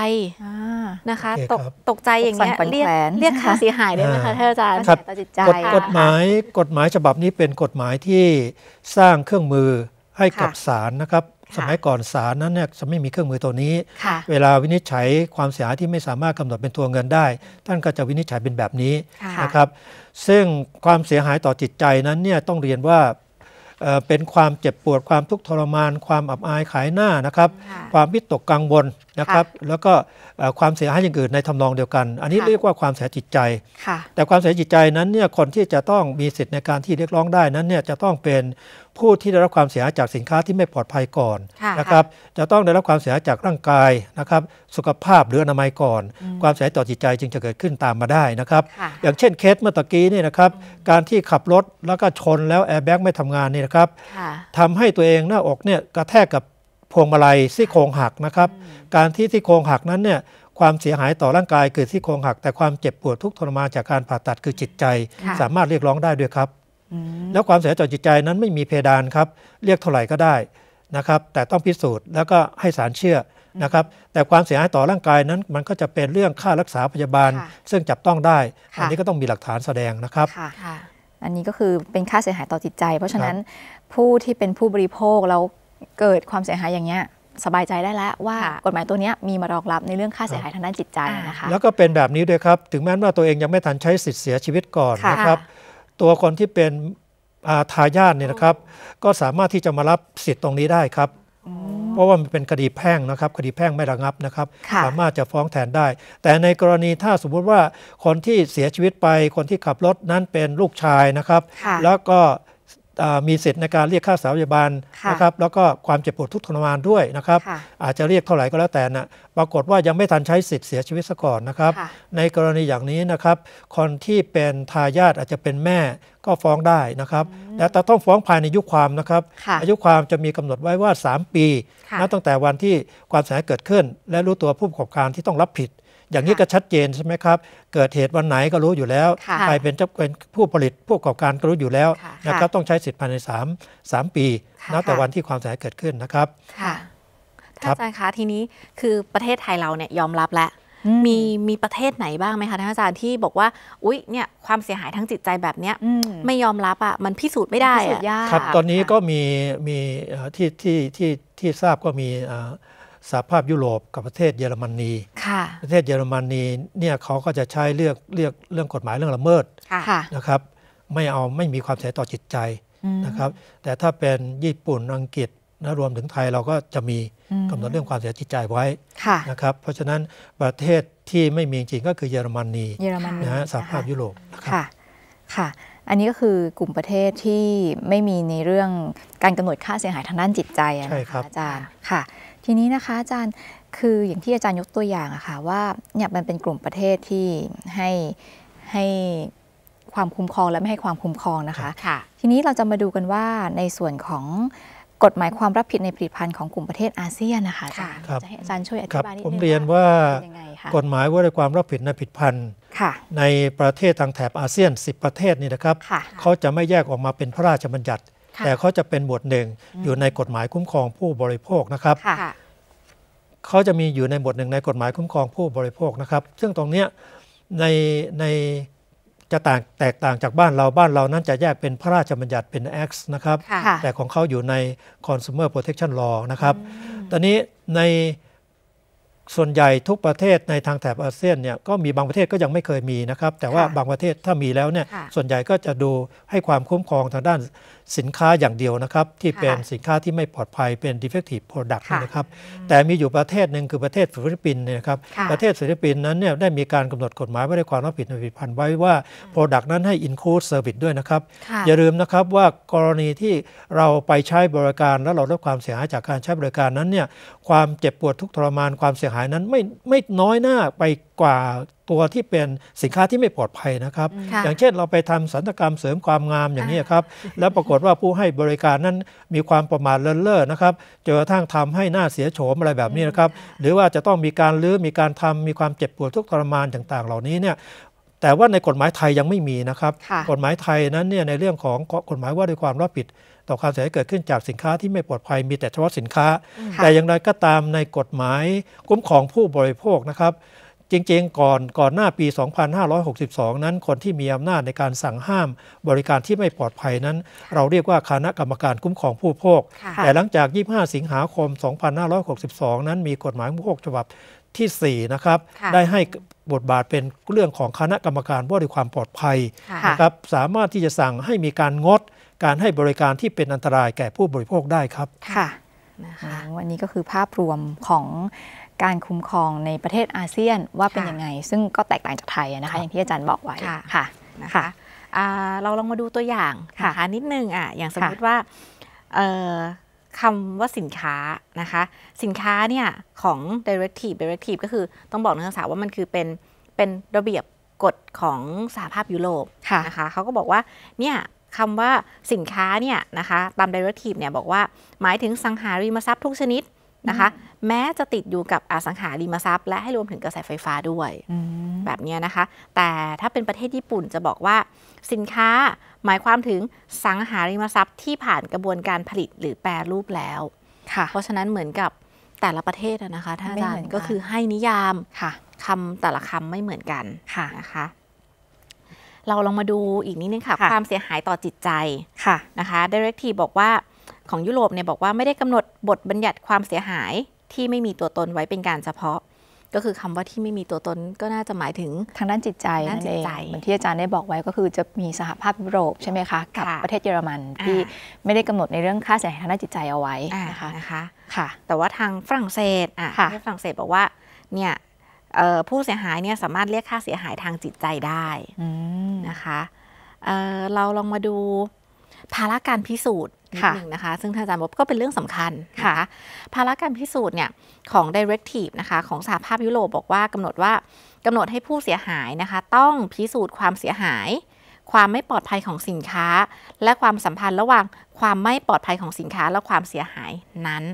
นะคะ ตกตกใจอย่างเงี้ยเรียกเรียกค่าเสียหายได้ไหมคะท่านอาจารย์จิตใจกฎหมายกฎหมายฉบับนี้เป็นกฎหมายที่สร้างเครื่องมือให้กับศาลนะครับสมัยก่อนศาลนั้นเนี่ยจะไม่มีเครื่องมือตัวนี้ เวลาวินิจฉัยความเสียหายที่ไม่สามารถกำหนดเป็นตัวเงินได้ ท่านก็จะวินิจฉัยเป็นแบบนี้นะครับ ซึ่งความเสียหายต่อจิตใจนั้นเนี่ยต้องเรียนว่าเป็นความเจ็บปวดความทุกข์ทรมาน ความอับอายขายหน้านะครับ ความวิตกกังวลนะครับแล้วก็ความเสียหายอย่างอื่นในทำนองเดียวกัน อันนี้เรียกว่าความเสียจิตใจ แต่ความเสียจิตใจนั้นเนี่ยคนที่จะต้องมีสิทธิ์ในการที่เรียกร้องได้นั้นเนี่ยจะต้องเป็นผู้ที่ได้รับความเสียหายจากสินค้าที่ไม่ปลอดภัยก่อนนะครับจะต้องได้รับความเสียหายจากร่างกายนะครับสุขภาพหรืออนามัยก่อน ความเสียต่อจิตใจจึงจะเกิดขึ้นตามมาได้นะครับ อย่างเช่น เคสเมื่อกี้นี่นะครับการที่ขับรถแล้วก็ชนแล้วแอร์แบ็กไม่ทำงานนี่นะครับทำให้ตัวเองหน้าอกเนี่ยกระแทกกับพวงมาลัยซี่โครงหักนะครับ การที่ซี่โครงหักนั้นเนี่ยความเสียหายต่อร่างกายคือทซี่โครงหักแต่ความเจ็บปวดทุกทรมานจากการผ่าตัดคือจิตใจ สามารถเรียกร้องได้ด้วยครับแล้วความเสียใจจิตใจนั้นไม่มีเพดานครับ เรียกเท่าไหร่ก็ได้นะครับ แต่ต้องพิสูจน์แล้วก็ให้สารเชื่อนะครับ แต่ความเสียหายต่อร่างกายนั้นมันก็จะเป็นเรื่องค่ารักษาพยาบาล ซึ่งจับต้องได้ อันนี้ก็ต้องมีหลักฐานแสดงนะครับอันนี้ก็คือเป็นค่าเสียหายต่อจิตใจ เพราะฉะนั้นผู้ที่เป็นผู้บริโภคแล้วเกิดความเสียหายอย่างเงี้ยสบายใจได้แล้ว ว่ากฎหมายตัวนี้มีมารองรับในเรื่องค่าเสียหายทางด้านจิตใจนะคะแล้วก็เป็นแบบนี้ด้วยครับ ถึงแม้ว่าตัวเองยังไม่ทันใช้สิทธิ์เสียชีวิตก่อนนะครับ ตัวคนที่เป็นทายาทเนี่ยนะครับ ก็สามารถที่จะมารับสิทธิ์ตรงนี้ได้ครับ เพราะว่ามันเป็นคดีแพ่งนะครับ คดีแพ่งไม่ระงับนะครับ สามารถจะฟ้องแทนได้ แต่ในกรณีถ้าสมมุติว่าคนที่เสียชีวิตไป คนที่ขับรถนั้นเป็นลูกชายนะครับ แล้วก็มีสิทธิ์ในการเรียกค่าสาวยาบาลนะครับ แล้วก็ความเจ็บปวดทุกข์ทรมานด้วยนะครับ อาจจะเรียกเท่าไหร่ก็แล้วแต่นะปรากฏว่ายังไม่ทันใช้สิทธิ์เสียชีวิตซะก่อนนะครับ ในกรณีอย่างนี้นะครับ คนที่เป็นทายาทอาจจะเป็นแม่ก็ฟ้องได้นะครับ แต่ต้องฟ้องภายในยุคความนะครับ อายุความจะมีกำหนดไว้ว่า 3 ปี นับตั้งแต่วันที่ความเสียหายเกิดขึ้น และรู้ตัวผู้ประกอบการที่ต้องรับผิดอย่างนี้ก็ชัดเจนใช่ไหมครับ เกิดเหตุวันไหนก็รู้อยู่แล้ว ใครเป็นเจ้าเป็นผู้ผลิตผู้ประกอบการก็รู้อยู่แล้วนะครับต้องใช้สิทธิ์ภายใน3 3ปีนับแต่วันที่ความเสียหายเกิดขึ้นนะครับค่ะท่านอาจารย์คะทีนี้คือประเทศไทยเราเนี่ยยอมรับแล้วมีมีประเทศไหนบ้างไหมคะท่านอาจารย์ที่บอกว่า อุ๊ยเนี่ย ความเสียหายทั้งจิตใจแบบเนี้ยไม่ยอมรับอ่ะ มันพิสูจน์ไม่ได้ครับ ตอนนี้ก็มีมีที่ที่ที่ที่ทราบก็มีสหภาพยุโรปกับประเทศเยอรมนีประเทศเยอรมนีเนี่ยเขาก็จะใช้เลือกเลือกเรื่องกฎหมายเรื่องละเมิดนะครับ ไม่เอาไม่มีความเสียต่อจิตใจนะครับ แต่ถ้าเป็นญี่ปุ่นอังกฤษนะรวมถึงไทยเราก็จะมีกำหนดเรื่องความเสียจิตใจไว้นะครับเพราะฉะนั้นประเทศที่ไม่มีจริงก็คือเยอรมนีนะสหภาพยุโรปค่ะค่ะ อันนี้ก็คือกลุ่มประเทศที่ไม่มีในเรื่องการกำหนดค่าเสียหายทางด้านจิตใจนะคะอาจารย์ค่ะทีนี้นะคะอาจารย์คืออย่างที่อาจารย์ยกตัวอย่างอะคะ่ะว่าเนี่ยมันเป็นกลุ่มประเทศที่ให้ให้ความคุ้มครองและไม่ให้ความคุ้มครอง นะคะคะทีนี้เราจะมาดูกันว่าในส่วนของกฎหมายความรับผิดในผลิตภัณฑ์ของกลุ่มประเทศอาเซียนนะคะอาจารย์จะให้อาจารย์ช่วยอธิบายนิดนึงผมเรียนว่ากฎหมายว่าด้วยความรับผิดในผลิตภัณฑ์ในประเทศทางแถบอาเซียน 10 ประเทศนี่นะครับเขาจะไม่แยกออกมาเป็นพระราชบัญญัติแต่เขาจะเป็นหมวดหนึ่ง อยู่ในกฎหมายคุ้มครองผู้บริโภคนะครับ เขาจะมีอยู่ในหมวดหนึ่งในกฎหมายคุ้มครองผู้บริโภคนะครับ ซึ่งตรงเนี้ยในในจะต่างแตกต่างจากบ้านเราบ้านเรานั้นจะแยกเป็นพระราชบัญญัติเป็น X นะครับแต่ของเขาอยู่ใน Consumer Protection Law นะครับตอนนี้ในส่วนใหญ่ทุกประเทศในทางแถบอาเซียนเนี่ยก็มีบางประเทศก็ยังไม่เคยมีนะครับ แต่ว่าบางประเทศถ้ามีแล้วเนี่ยส่วนใหญ่ก็จะดูให้ความคุ้มครองทางด้านสินค้าอย่างเดียวนะครับ ที่เป็นสินค้าที่ไม่ปลอดภัยเป็น defective product นะครับแต่มีอยู่ประเทศหนึ่งคือประเทศฟิลิปปินส์นะครับประเทศฟิลิปปินส์นั้นเนี่ยได้มีการกำหนดกฎหมายว่า้ในความรับผิดในผลิตภัณฑ์ไว้ว่า product นั้นให้ include service ด้วยนะครับ อย่าลืมนะครับว่ากรณีที่เราไปใช้บริการแล้วเราได้ความเสียหายจากการใช้บริการนั้นเนี่ยความเจ็บปวดทุกทรมานความเสียหายนั้นไม่ไม่น้อยหน้าไปกว่าตัวที่เป็นสินค้าที่ไม่ปลอดภัยนะครับ อย่างเช่นเราไปทำสัญตกรรมเสริมความงามอย่างนี้ครับ แล้วปรากฏว่าผู้ให้บริการนั้นมีความประมาทเลินเล่อนะครับจนกระทั่งทำให้หน้าเสียโฉมอะไรแบบนี้นะครับ หรือว่าจะต้องมีการลื้อมีการทำมีความเจ็บปวดทุกทรมานต่างๆ เหล่านี้เนี่ย แต่ว่าในกฎหมายไทยยังไม่มีนะครับ กฎหมายไทยนั้นเนี่ยในเรื่องของกฎหมายว่าด้วยความรับผิด ต่อความเสียหายเกิดขึ้นจากสินค้าที่ไม่ปลอดภัยมีแต่เฉพาะสินค้า แต่อย่างไรก็ตามในกฎหมายคุ้มครองผู้บริโภคนะครับจริงๆก่อนก่อนหน้าปี 2562 นั้นคนที่มีอำนาจในการสั่งห้ามบริการที่ไม่ปลอดภัยนั้น เราเรียกว่าคณะกรรมการคุ้มครองผู้พกแต่หลังจาก 25 สิงหาคม 2562 นั้นมีกฎหมายผู้พกฉบับที่ 4 นะครับ ได้ให้บทบาทเป็นเรื่องของคณะกรรมการว่าด้วยความปลอดภัยนะครับสามารถที่จะสั่งให้มีการงดการให้บริการที่เป็นอันตรายแก่ผู้บริโภคได้ครับค่ะนะคะวันนี้ก็คือภาพรวมของการคุ้มครองในประเทศอาเซียนว่าเป็นยังไง ซึ่งก็แตกต่างจากไทยนะคะอย่างที่อาจารย์บอกไว้ ค่ะนะคะเราลองมาดูตัวอย่างนะคะนิดนึงอ่ะอย่างสมมติว่าคำว่าสินค้านะคะสินค้าเนี่ยของ directive directive ก็คือต้องบอกนักศึกษาว่ามันคือเป็นเป็นระเบียบกฎของสหภาพยุโรปนะคะเขาก็บอกว่าเนี่ยคำว่าสินค้าเนี่ยนะคะตามดิเรกทีฟเนี่ยบอกว่าหมายถึงสังหาริมทรัพย์ทุกชนิดนะคะ แม้จะติดอยู่กับอสังหาริมทรัพย์และให้รวมถึงกระแสไฟฟ้าด้วยแบบนี้นะคะ แต่ถ้าเป็นประเทศญี่ปุ่นจะบอกว่าสินค้าหมายความถึงสังหาริมทรัพย์ที่ผ่านกระบวนการผลิตหรือแปรรูปแล้ว เพราะฉะนั้นเหมือนกับแต่ละประเทศนะคะท่านอาจารย์ก็คือให้นิยามค่ะคำแต่ละคำไม่เหมือนกันค่ะนะคะเราลองมาดูอีกนิดนึงค่ะความเสียหายต่อจิตใจค่ะนะคะดีเรกทีบอกว่าของยุโรปเนี่ยบอกว่าไม่ได้กำหนดบทบัญญัติความเสียหายที่ไม่มีตัวตนไว้เป็นการเฉพาะ ก็คือคำว่าที่ไม่มีตัวตนก็น่าจะหมายถึงทางด้านจิตใจนั่นเองเหมือนที่อาจารย์ได้บอกไว้ก็คือจะมีสหภาพยุโรปใช่ไหมคะกับประเทศเยอรมันที่ไม่ได้กำหนดในเรื่องค่าเสียหายทางด้านจิตใจเอาไว้นะคะค่ะ แต่ว่าทางฝรั่งเศสอ่ะฝรั่งเศสบอกว่าเนี่ยผู้เสียหายเนี่ยสามารถเรียกค่าเสียหายทางจิตใจได้นะคะเเราลองมาดูภาระการพิสูจน์นิดนึงนะคะซึ่งท่านอาจารย์บอกก็เป็นเรื่องสำคัญค่ะภาระการพิสูจน์เนี่ยของ directive นะคะของสหภาพยุโรปบอกว่า กำหนดว่ากำหนดให้ผู้เสียหายนะคะ ต้องพิสูจน์ความเสียหาย ความไม่ปลอดภัยของสินค้าและความสัมพันธ์ระหว่างความไม่ปลอดภัยของสินค้าและความเสียหายนั้น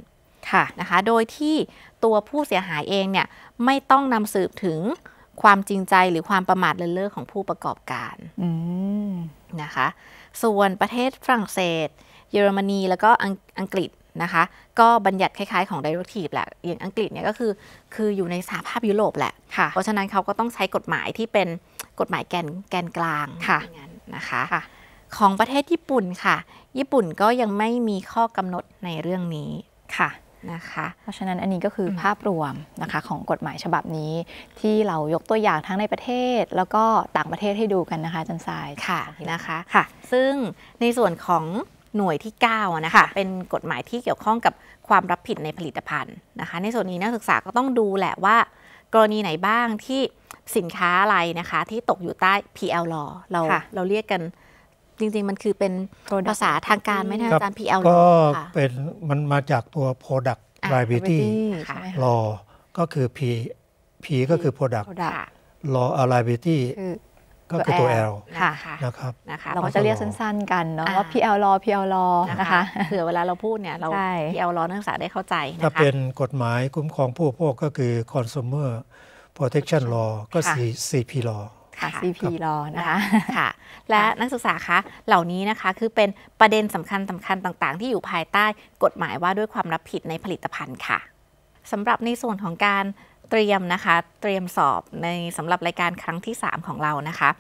ค่ะนะคะโดยที่ตัวผู้เสียหายเองเนี่ยไม่ต้องนำสืบถึงความจริงใจหรือความประมาทเลินเล่อของผู้ประกอบการนะคะ ส่วนประเทศฝรั่งเศส เยอรมนี แล้วก็อังกฤษนะคะ ก็บัญญัติคล้ายๆของได r รทีฟแหละอย่างอังกฤษเนี่ยก็คือคืออยู่ในสาภาพยุโรปแหละะเพราะฉะนั้นเขาก็ต้องใช้กฎหมายที่เป็นกฎหมายแกนแกนกลางค่ะนะคะคะ ของประเทศญี่ปุ่นค่ะ ญี่ปุ่นก็ยังไม่มีข้อกำหนดในเรื่องนี้ค่ะนะคะเพราะฉะนั้นอันนี้ก็คือภาพรวมนะคะของกฎหมายฉบับนี้ ที่เรายกตัวอย่างทั้งในประเทศ แล้วก็ต่างประเทศให้ดูกันนะคะจันทรายค่ะนะคะค่ะ ซึ่งในส่วนของหน่วยที่9นะคะเป็นกฎหมายที่เกี่ยวข้องกับความรับผิดในผลิตภัณฑ์นะคะ ในส่วนนี้นักศึกษาก็ต้องดูแหละว่า กรณีไหนบ้างที่สินค้าอะไรนะคะ ที่ตกอยู่ใต้ PL law เราเราเรียกกันจริงๆ มันคือเป็นภาษาทางการไหมนะอาจารย์ PL ก็เป็น มันมาจากตัว product liability law ก็คือ P P ก็คือ product law liability ก็คือตัว L นะครับเราก็จะเรียกสั้นๆ กันเนาะว่า PL law PL law นะคะเผื่อเวลาเราพูดเนี่ย เรา PL law นักศึกษาได้เข้าใจนะะคถ้าเป็นกฎหมายคุ้มครองผู้บริโภคก็คือ consumer protection law ก็ CP law ค่ะ CP รอนะคะค่ะและนักศึกษาคะเหล่านี้นะคะคือเป็นประเด็นสำคัญสำาคัญต่างๆที่อยู่ภายใต้กฎหมายว่าด้วยความรับผิดในผลิตภัณฑ์ค่ะ สำหรับในส่วนของการเตรียมนะคะเตรียมสอบในสำหรับรายการครั้งที่ 3 ของเรานะคะ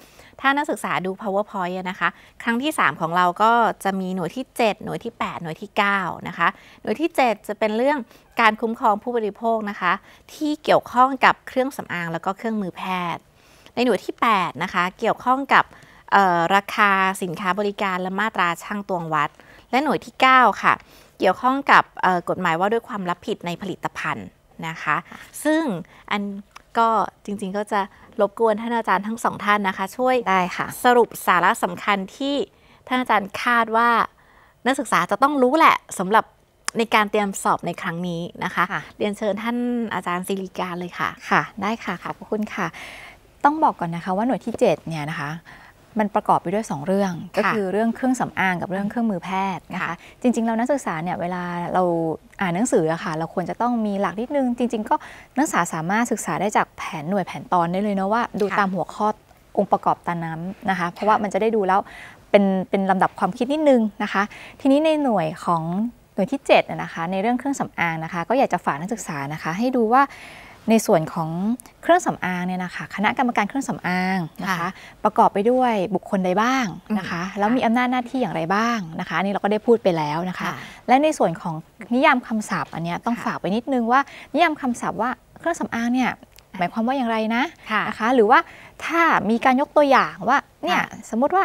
ถ้านักศึกษาดู powerpoint นะคะครั้งที่ 3 ของเราก็จะมีหน่วยที่ 7 หน่วยที่8หน่วยที่9นะคะหน่วยที่ 7 จะเป็นเรื่องการคุ้มครองผู้บริโภคนะคะที่เกี่ยวข้องกับเครื่องสำอางแล้วก็เครื่องมือแพทย์ในหน่วยที่8นะคะเกี่ยวข้องกับราคาสินค้าบริการและมาตราช่างตวงวัด และหน่วยที่9ค่ะเกี่ยวข้องกับกฎหมายว่าด้วยความรับผิดในผลิตภัณฑ์นะคะ ซึ่งอันก็จริงๆก็จะรบกวนท่านอาจารย์ทั้งสองท่านนะคะ ช่วยได้ค่ะ สรุปสาระสำคัญที่ท่านอาจารย์คาดว่านักศึกษาจะต้องรู้แหละสำหรับในการเตรียมสอบในครั้งนี้นะคะคะเรียนเชิญท่านอาจารย์ศิริการเลยค่ะค่ะ ได้ค่ะขอบคุณค่ะต้องบอกก่อนนะคะว่าหน่วยที่7เนี่ยนะคะ มันประกอบไปด้วย 2 เรื่องก็คือเรื่องเครื่องสำอางกับเรื่องเครื่องมือแพทย์นะคะ จริงๆเรานักศึกษาเนี่ยเวลาเราอ่านหนังสืออะค่ะเราควรจะต้องมีหลักนิดนึงจริงๆ ก็นักศึกษาสามารถศึกษาได้จากแผนหน่วยแผนตอนได้เลยเนะว่า ดูตามหัวข้อองค์ประกอบตานั้นนะคะ เพราะว่ามันจะได้ดูแล้วเป็นเป็นลำดับความคิดนิดนึงนะคะ ทีนี้ในหน่วยของหน่วยที่7นะคะ ในเรื่องเครื่องสำอางนะคะ ก็อยากจะฝากนักศึกษานะคะ ให้ดูว่าในส่วนของเครื่องสำอางเนี่ยนะคะ คณะกรรมการเครื่องสำอางนะคะ ประกอบไปด้วยบุคคลใดบ้างนะคะแล้วมีอำนาจหน้าที่อย่างไรบ้างนะคะนี่เราก็ได้พูดไปแล้วนะคะ และในส่วนของนิยามคำศัพท์อันนี้ต้องฝากไปนิดนึงว่า นิยามคำศัพท์ว่าเครื่องสำอางเนี่ยหมายความว่าอย่างไรนะนะคะหรือว่าถ้ามีการยกตัวอย่างว่าเนี่ยสมมติว่า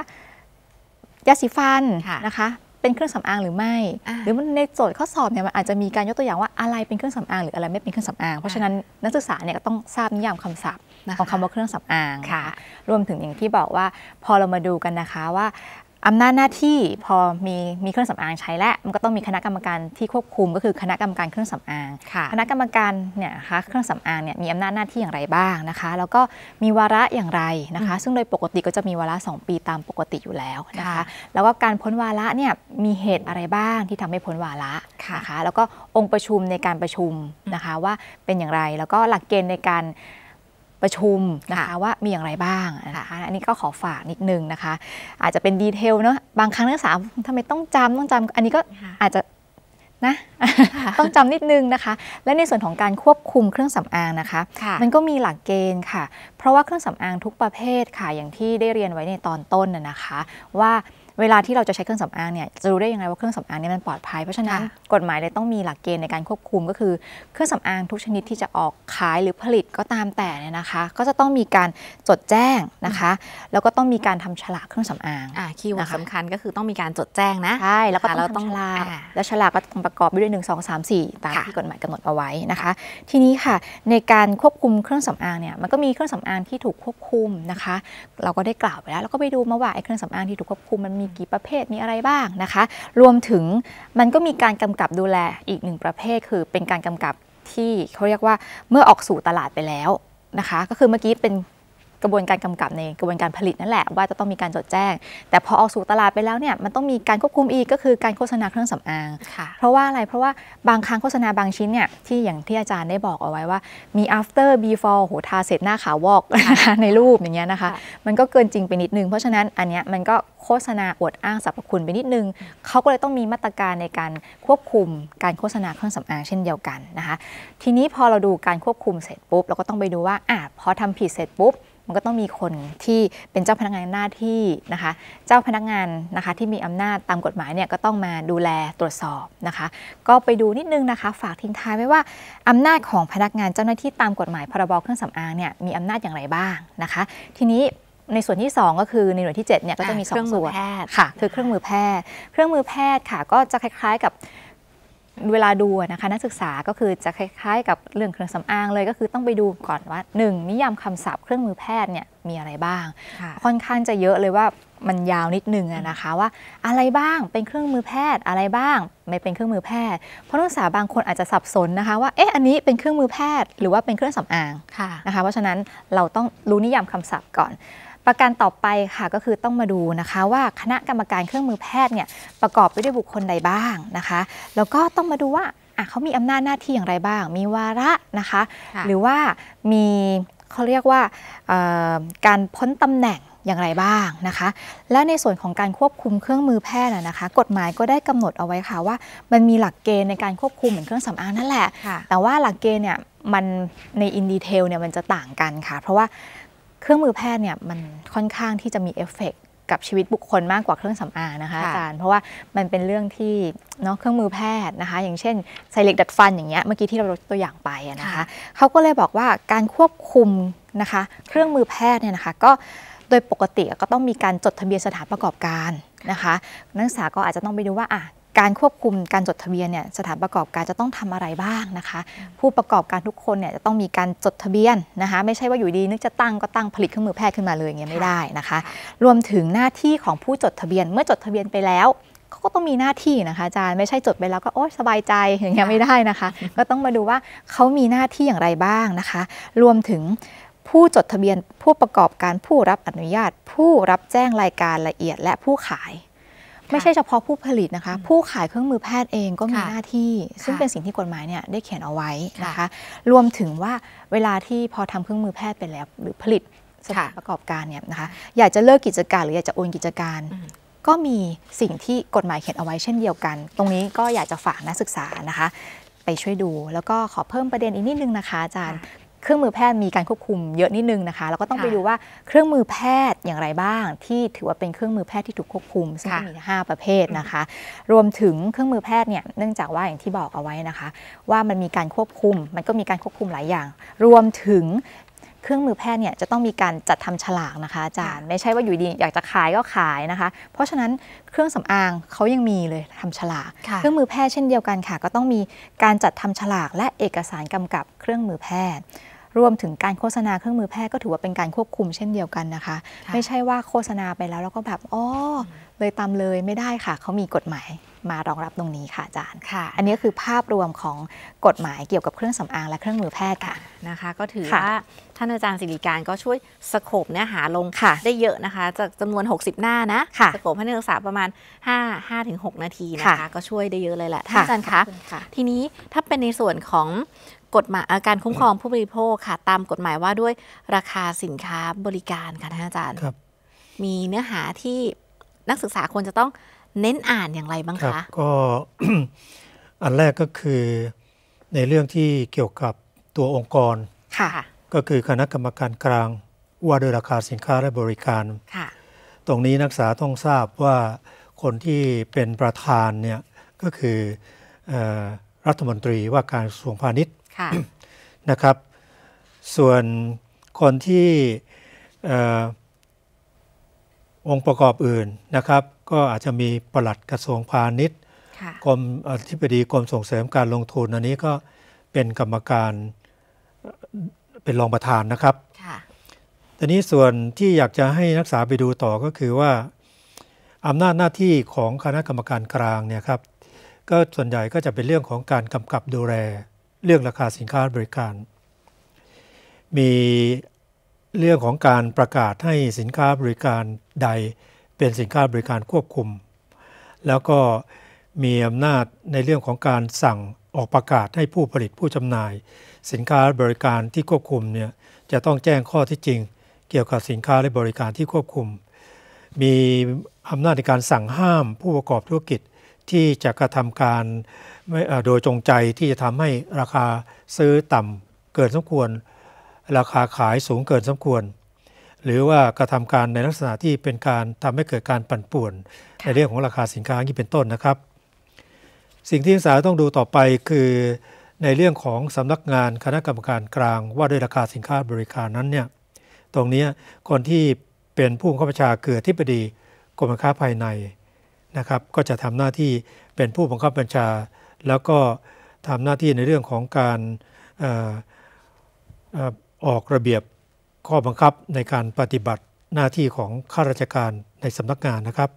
ยาสีฟันนะคะเป็นเครื่องสำอางหรือไม่ หรือในโจทย์ข้อสอบเนี่ยมันอาจจะมีการยกตัวอย่างว่าอะไรเป็นเครื่องสำอางหรืออะไรไม่เป็นเครื่องสำอาง เพราะฉะนั้นนักศึกษาเนี่ยก็ต้องทราบนิยามคำศัพท์ของคำว่าเครื่องสำอางค่ะ รวมถึงอย่างที่บอกว่าพอเรามาดูกันนะคะว่าอำนาจหน้าที่พอมีมีเครื่องสำอางใช้แล้วมันก็ต้องมีคณะกรรมการที่ควบคุมก็คือคณะกรรมการเครื่องสำอางคณะกรรมการเนี่ยคะเครื่องสำอางเนี่ยมีอำนาจหน้าที่อย่างไรบ้างนะคะ แล้วก็มีวาระอย่างไรนะคะ ซึ่งโดยปกติก็จะมีวาระ 2 ปีตามปกติอยู่แล้วนะคะ แล้วก็การพ้นวาระเนี่ยมีเหตุอะไรบ้างที่ทำให้พ้นวาระนะคะแล้วก็องค์ประชุมในการประชุมนะคะว่าเป็นอย่างไรแล้วก็หลักเกณฑ์ในการประชุมนะคะว่ามีอย่างไรบ้างนะคะอันนี้ก็ขอฝากนิดนึงนะคะ อาจจะเป็นดีเทลเนาะบางครั้งนักศึกษาทำไมต้องจำต้องจำ อันนี้ก็อาจจะนะต้องจำนิดนึงนะคะ และในส่วนของการควบคุมเครื่องสำอางนะคะ มันก็มีหลักเกณฑ์ค่ะ เพราะว่าเครื่องสำอางทุกประเภทค่ะอย่างที่ได้เรียนไว้ในตอนต้นนะคะว่าเวลาที่เราจะใช้เครื่องสำอางเนี่ยจะรู้ได้ยังไงว่าเครื่องสำอางนี่มันปลอดภัย เพราะฉะนั้นกฎหมายเลยต้องมีหลักเกณฑ์ในการควบคุมก็คือเครื่องสำอางทุกชนิดที่จะออกขายหรือผลิตก็ตามแต่เนี่ยนะคะ ก็จะต้องมีการจดแจ้งนะคะ แล้วก็ต้องมีการทำฉลากเครื่องสำอางคีย์เวิร์ดสำคัญ ก็คือต้องมีการจดแจ้งนะใช่แล้วก็ต้องทำฉลากแล้วฉลากก็ต้องประกอบด้วยหนึ่งสองสามสี่ตามที่กฎหมายกำหนดเอาไว้นะคะ ทีนี้ค่ะในการควบคุมเครื่องสำอางเนี่ยมันก็มีเครื่องสำอางที่ถูกควบคุมนะคะ เราก็ได้กล่าวไปแล้วแล้วก็ไปดูมาว่าไอ้เครื่องสำอางที่ถูกควบคุมมันมีกี่ประเภทมีอะไรบ้างนะคะ รวมถึงมันก็มีการกำกับดูแลอีกหนึ่งประเภทคือเป็นการกำกับที่เขาเรียกว่าเมื่อออกสู่ตลาดไปแล้วนะคะ ก็คือเมื่อกี้เป็นกระบวนการกำกับในกระบวนการผลิตนั่นแหละว่าจะต้องมีการจดแจ้ง แต่พอออกสู่ตลาดไปแล้วเนี่ยมันต้องมีการควบคุมอีกก็คือการโฆษณาเครื่องสำอางเพราะว่าอะไรเพราะว่าบางครั้งโฆษณาบางชิ้นเนี่ยที่อย่างที่อาจารย์ได้บอกเอาไว้ว่ามี after before โหทาเสร็จหน้าขาววอกในรูปอย่างเงี้ยนะคะมันก็เกินจริงไปนิดนึงเพราะฉะนั้นอันเนี้ยมันก็โฆษณาอวดอ้างสรรพคุณไปนิดนึง เขาก็เลยต้องมีมาตรการในการควบคุมการโฆษณาเครื่องสำอางเช่นเดียวกันนะคะทีนี้พอเราดูการควบคุมเสร็จปุ๊บเราก็ต้องไปดูว่าอ่ะพอทำผิดเสร็จปุ๊บมันก็ต้องมีคนที่เป็นเจ้าพนักงานหน้าที่นะคะ เจ้าพนักงานนะคะที่มีอำนาจตามกฎหมายเนี่ยก็ต้องมาดูแลตรวจสอบนะคะ ก็ไปดูนิดนึงนะคะ ฝากทิ้งท้ายไว้ว่าอำนาจของพนักงานเจ้าหน้าที่ตามกฎหมาย พรบเครื่องสำอางเนี่ยมีอำนาจอย่างไรบ้างนะคะ ทีนี้ในส่วนที่ 2 ก็คือในหน่วยที่7เนี่ยก็จะมีสองส่วนค่ะคือเครื่องมือแพทย์ เครื่องมือแพทย์ค่ะก็จะคล้าย ๆกับเวลาดูนะคะนักศึกษาก็คือจะคล้ายๆ กับเรื่องเครื่องสำอางเลยก็คือต้องไปดูก่อนว่า 1. นิยามคำศัพท์เครื่องมือแพทย์เนี่ยมีอะไรบ้าง ค่อนข้างจะเยอะเลยว่ามันยาวนิดนึงนะคะว่า อะไรบ้างเป็นเครื่องมือแพทย์อะไรบ้าง ไม่เป็นเครื่องมือแพทย์เพราะนักศึกษาบางคนอาจจะสับสนนะคะว่าเอ๊ะอันนี้เป็นเครื่องมือแพทย์ หรือว่าเป็นเครื่องสำอางนะคะเพราะฉะนั้นเราต้องรู้นิยามคำศัพท์ก่อนประการต่อไปค่ะก็คือต้องมาดูนะคะ ว่าคณะกรรมการเครื่องมือแพทย์เนี่ยประกอบไปด้วยบุคคลใดบ้างนะคะ แล้วก็ต้องมาดูว่าเขามีอำนาจหน้าที่อย่างไรบ้าง มีวาระนะคะ หรือว่ามีเขาเรียกว่าการพ้นตำแหน่งอย่างไรบ้างนะคะ และในส่วนของการควบคุมเครื่องมือแพทย์นะคะ กฎหมายก็ได้กำหนดเอาไว้ค่ะว่า มันมีหลักเกณฑ์ในการควบคุมเหมือนเครื่องสำอางนั่นแหละแต่ว่าหลักเกณฑ์เนี่ยมันในอินดีเทลเนี่ยมันจะต่างกันค่ะ เพราะว่าเครื่องมือแพทย์เนี่ยมันค่อนข้างที่จะมีเอฟเฟกกับชีวิตบุคคลมากกว่าเครื่องสำอางนะคะอาจารย์เพราะว่ามันเป็นเรื่องที่เนาะเครื่องมือแพทย์นะคะ อย่างเช่นไซเล็กดัดฟันอย่างเงี้ยเมื่อกี้ที่เราตัวอย่างไปนะคะเขาก็เลยบอกว่าการควบคุมนะคะ เครื่องมือแพทย์เนี่ยนะคะก็โดยปกติก็ต้องมีการจดทะเบียนสถานประกอบการนะคะ นักศึกษาก็อาจจะต้องไปดูว่าอ่ะการควบคุมการจดทะเบียนเนี่ยสถานประกอบการจะต้องทำอะไรบ้างนะคะ ผู้ประกอบการทุกคนเนี่ยจะต้องมีการจดทะเบียนนะคะไม่ใช่ว่าอยู่ดีนึกจะตั้งก็ตั้งผลิตเครื่องมือแพทย์ขึ้นมาเลยเงี้ยไม่ได้นะคะ รวมถึงหน้าที่ของผู้จดทะเบียนเมื่อจดทะเบียนไปแล้วเขาก็ต้องมีหน้าที่นะคะอาจารย์ไม่ใช่จดไปแล้วก็โอ๊ยสบายใจอย่างเงี้ยไม่ได้นะคะ ก็ต้องมาดูว่าเขามีหน้าที่อย่างไรบ้างนะคะ รวมถึงผู้จดทะเบียนผู้ประกอบการผู้รับอนุญาต ผู้รับแจ้งรายการละเอียด และผู้ขายไม่ใช่เฉพาะผู้ผลิตนะคะ ผู้ขายเครื่องมือแพทย์เองก็มีหน้าที่ ซึ่งเป็นสิ่งที่กฎหมายเนี่ยได้เขียนเอาไว้นะคะ รวมถึงว่าเวลาที่พอทำเครื่องมือแพทย์ไปแล้วหรือผลิตสถานประกอบการเนี่ยนะคะอยากจะเลิกกิจการ หรืออยากจะโอนกิจการ ก็มีสิ่งที่กฎหมายเขียนเอาไว้ เช่นเดียวกัน ตรงนี้ก็อยากจะฝากนักศึกษานะคะ ไปช่วยดูแล้วก็ขอเพิ่มประเด็นอีกนิดนึงนะคะอาจารย์เครื่องมือแพทย์มีการควบคุมเยอะนิดนึงนะคะแล้วก็ต้องไปดูว่าเครื่องมือแพทย์อย่างไรบ้าง ที่ถือว่าเป็นเครื่องมือแพทย์ที่ถูกควบคุมซึ่งมี5ประเภทนะคะ รวมถึงเครื่องมือแพทย์เนี่ยเนื่องจากว่าอย่างที่บอกเอาไว้นะคะ ว่ามันมีการควบคุมมันก็มีการควบคุมหลายอย่าง รวมถึงเครื่องมือแพทย์เนี่ยจะต้องมีการจัดทำฉลากนะคะอาจารย์ไม่ใช่ว่าอยู่ดีอยากจะขายก็ขายนะคะ เพราะฉะนั้นเครื่องสำอางเขายังมีเลยทำฉลากเครื่องมือแพทย์เช่นเดียวกันค่ะ ก็ต้องมีการจัดทำฉลากและเอกสารกำกับเครื่องมือแพทย์รวมถึงการโฆษณาเครื่องมือแพทย์ก็ถือว่าเป็นการควบคุมเช่นเดียวกันนะคะ ไม่ใช่ว่าโฆษณาไปแล้วแล้วก็แบบอ๋อเลยตามเลยไม่ได้ค่ะเขามีกฎหมายมารองรับตรงนี้ค่ะอาจารย์ค่ะ อันนี้คือภาพรวมของกฎหมายเกี่ยวกับเครื่องสำอางและเครื่องมือแพทย์ค่ะนะคะ ก็ถือว่าท่านอาจารย์สิริการก็ช่วยสโคบเนื้อหาลงค่ะ ได้เยอะนะคะจากจำนวน 60 หน้านะะสโคบให้นักศึกษาประมาณ 5 5ถึง6นาทีนะคะก็ช่วยได้เยอะเลยแหละท่านอาจารย์คะทีนี้ถ้าเป็นในส่วนของกฎหมายการคุ้มครองผู้บริโภคค่ะตามกฎหมายว่าด้วยราคาสินค้าบริการค่ะท่านอาจารย์ มีเนื้อหาที่นักศึกษาควรจะต้องเน้นอ่านอย่างไรบ้างคะ ก็ อันแรกก็คือในเรื่องที่เกี่ยวกับตัวองค์กร ก็คือคณะกรรมการกลางว่าด้วยราคาสินค้าและบริการ ตรงนี้นักศึกษาต้องทราบว่าคนที่เป็นประธานเนี่ยก็คือรัฐมนตรีว่าการกระทรวงพาณิชย์นะครับส่วนคนที่องค์ประกอบอื่นนะครับ ก็อาจจะมีปลัดกระทรวงพาณิชย์กรมอธิบดีกรมส่งเสริมการลงทุนอันนี้ก็เป็นกรรมการเป็นรองประธานนะครับทีนี้ส่วนที่อยากจะให้นักศึกษาไปดูต่อก็คือว่า อำนาจหน้าที่ของคณะกรรมการกลางเนี่ยครับ ก็ส่วนใหญ่ก็จะเป็นเรื่องของการกำกับดูแลเรื่องราคาสินค้าบริการ มีเรื่องของการประกาศให้สินค้าบริการใดเป็นสินค้าบริการควบคุม แล้วก็มีอำนาจในเรื่องของการสั่งออกประกาศให้ผู้ผลิตผู้จำหน่ายสินค้าบริการที่ควบคุมเนี่ยจะต้องแจ้งข้อที่จริงเกี่ยวกับสินค้าและบริการที่ควบคุม มีอำนาจในการสั่งห้ามผู้ประกอบธุรกิจที่จะกระทำการโดยจงใจที่จะทำให้ราคาซื้อต่ำเกินสมควร ราคาขายสูงเกินสมควร หรือว่ากระทำการในลักษณะที่เป็นการทำให้เกิดการปั่นป่วน ในเรื่องของราคาสินค้าที่เป็นต้นนะครับ สิ่งที่ศึกษาต้องดูต่อไปคือในเรื่องของสำนักงานคณะกรรมการกลางว่าด้วยราคาสินค้าบริการนั้นเนี่ยตรงนี้คนที่เป็นผู้ข้าราชการกือที่ปดีกรมการค้าภายในนะครับก็จะทำหน้าที่เป็นผู้บังคับบัญชา แล้วก็ทำหน้าที่ในเรื่องของการออกระเบียบข้อบังคับในการปฏิบัติหน้าที่ของข้าราชการในสำนักงานนะครับ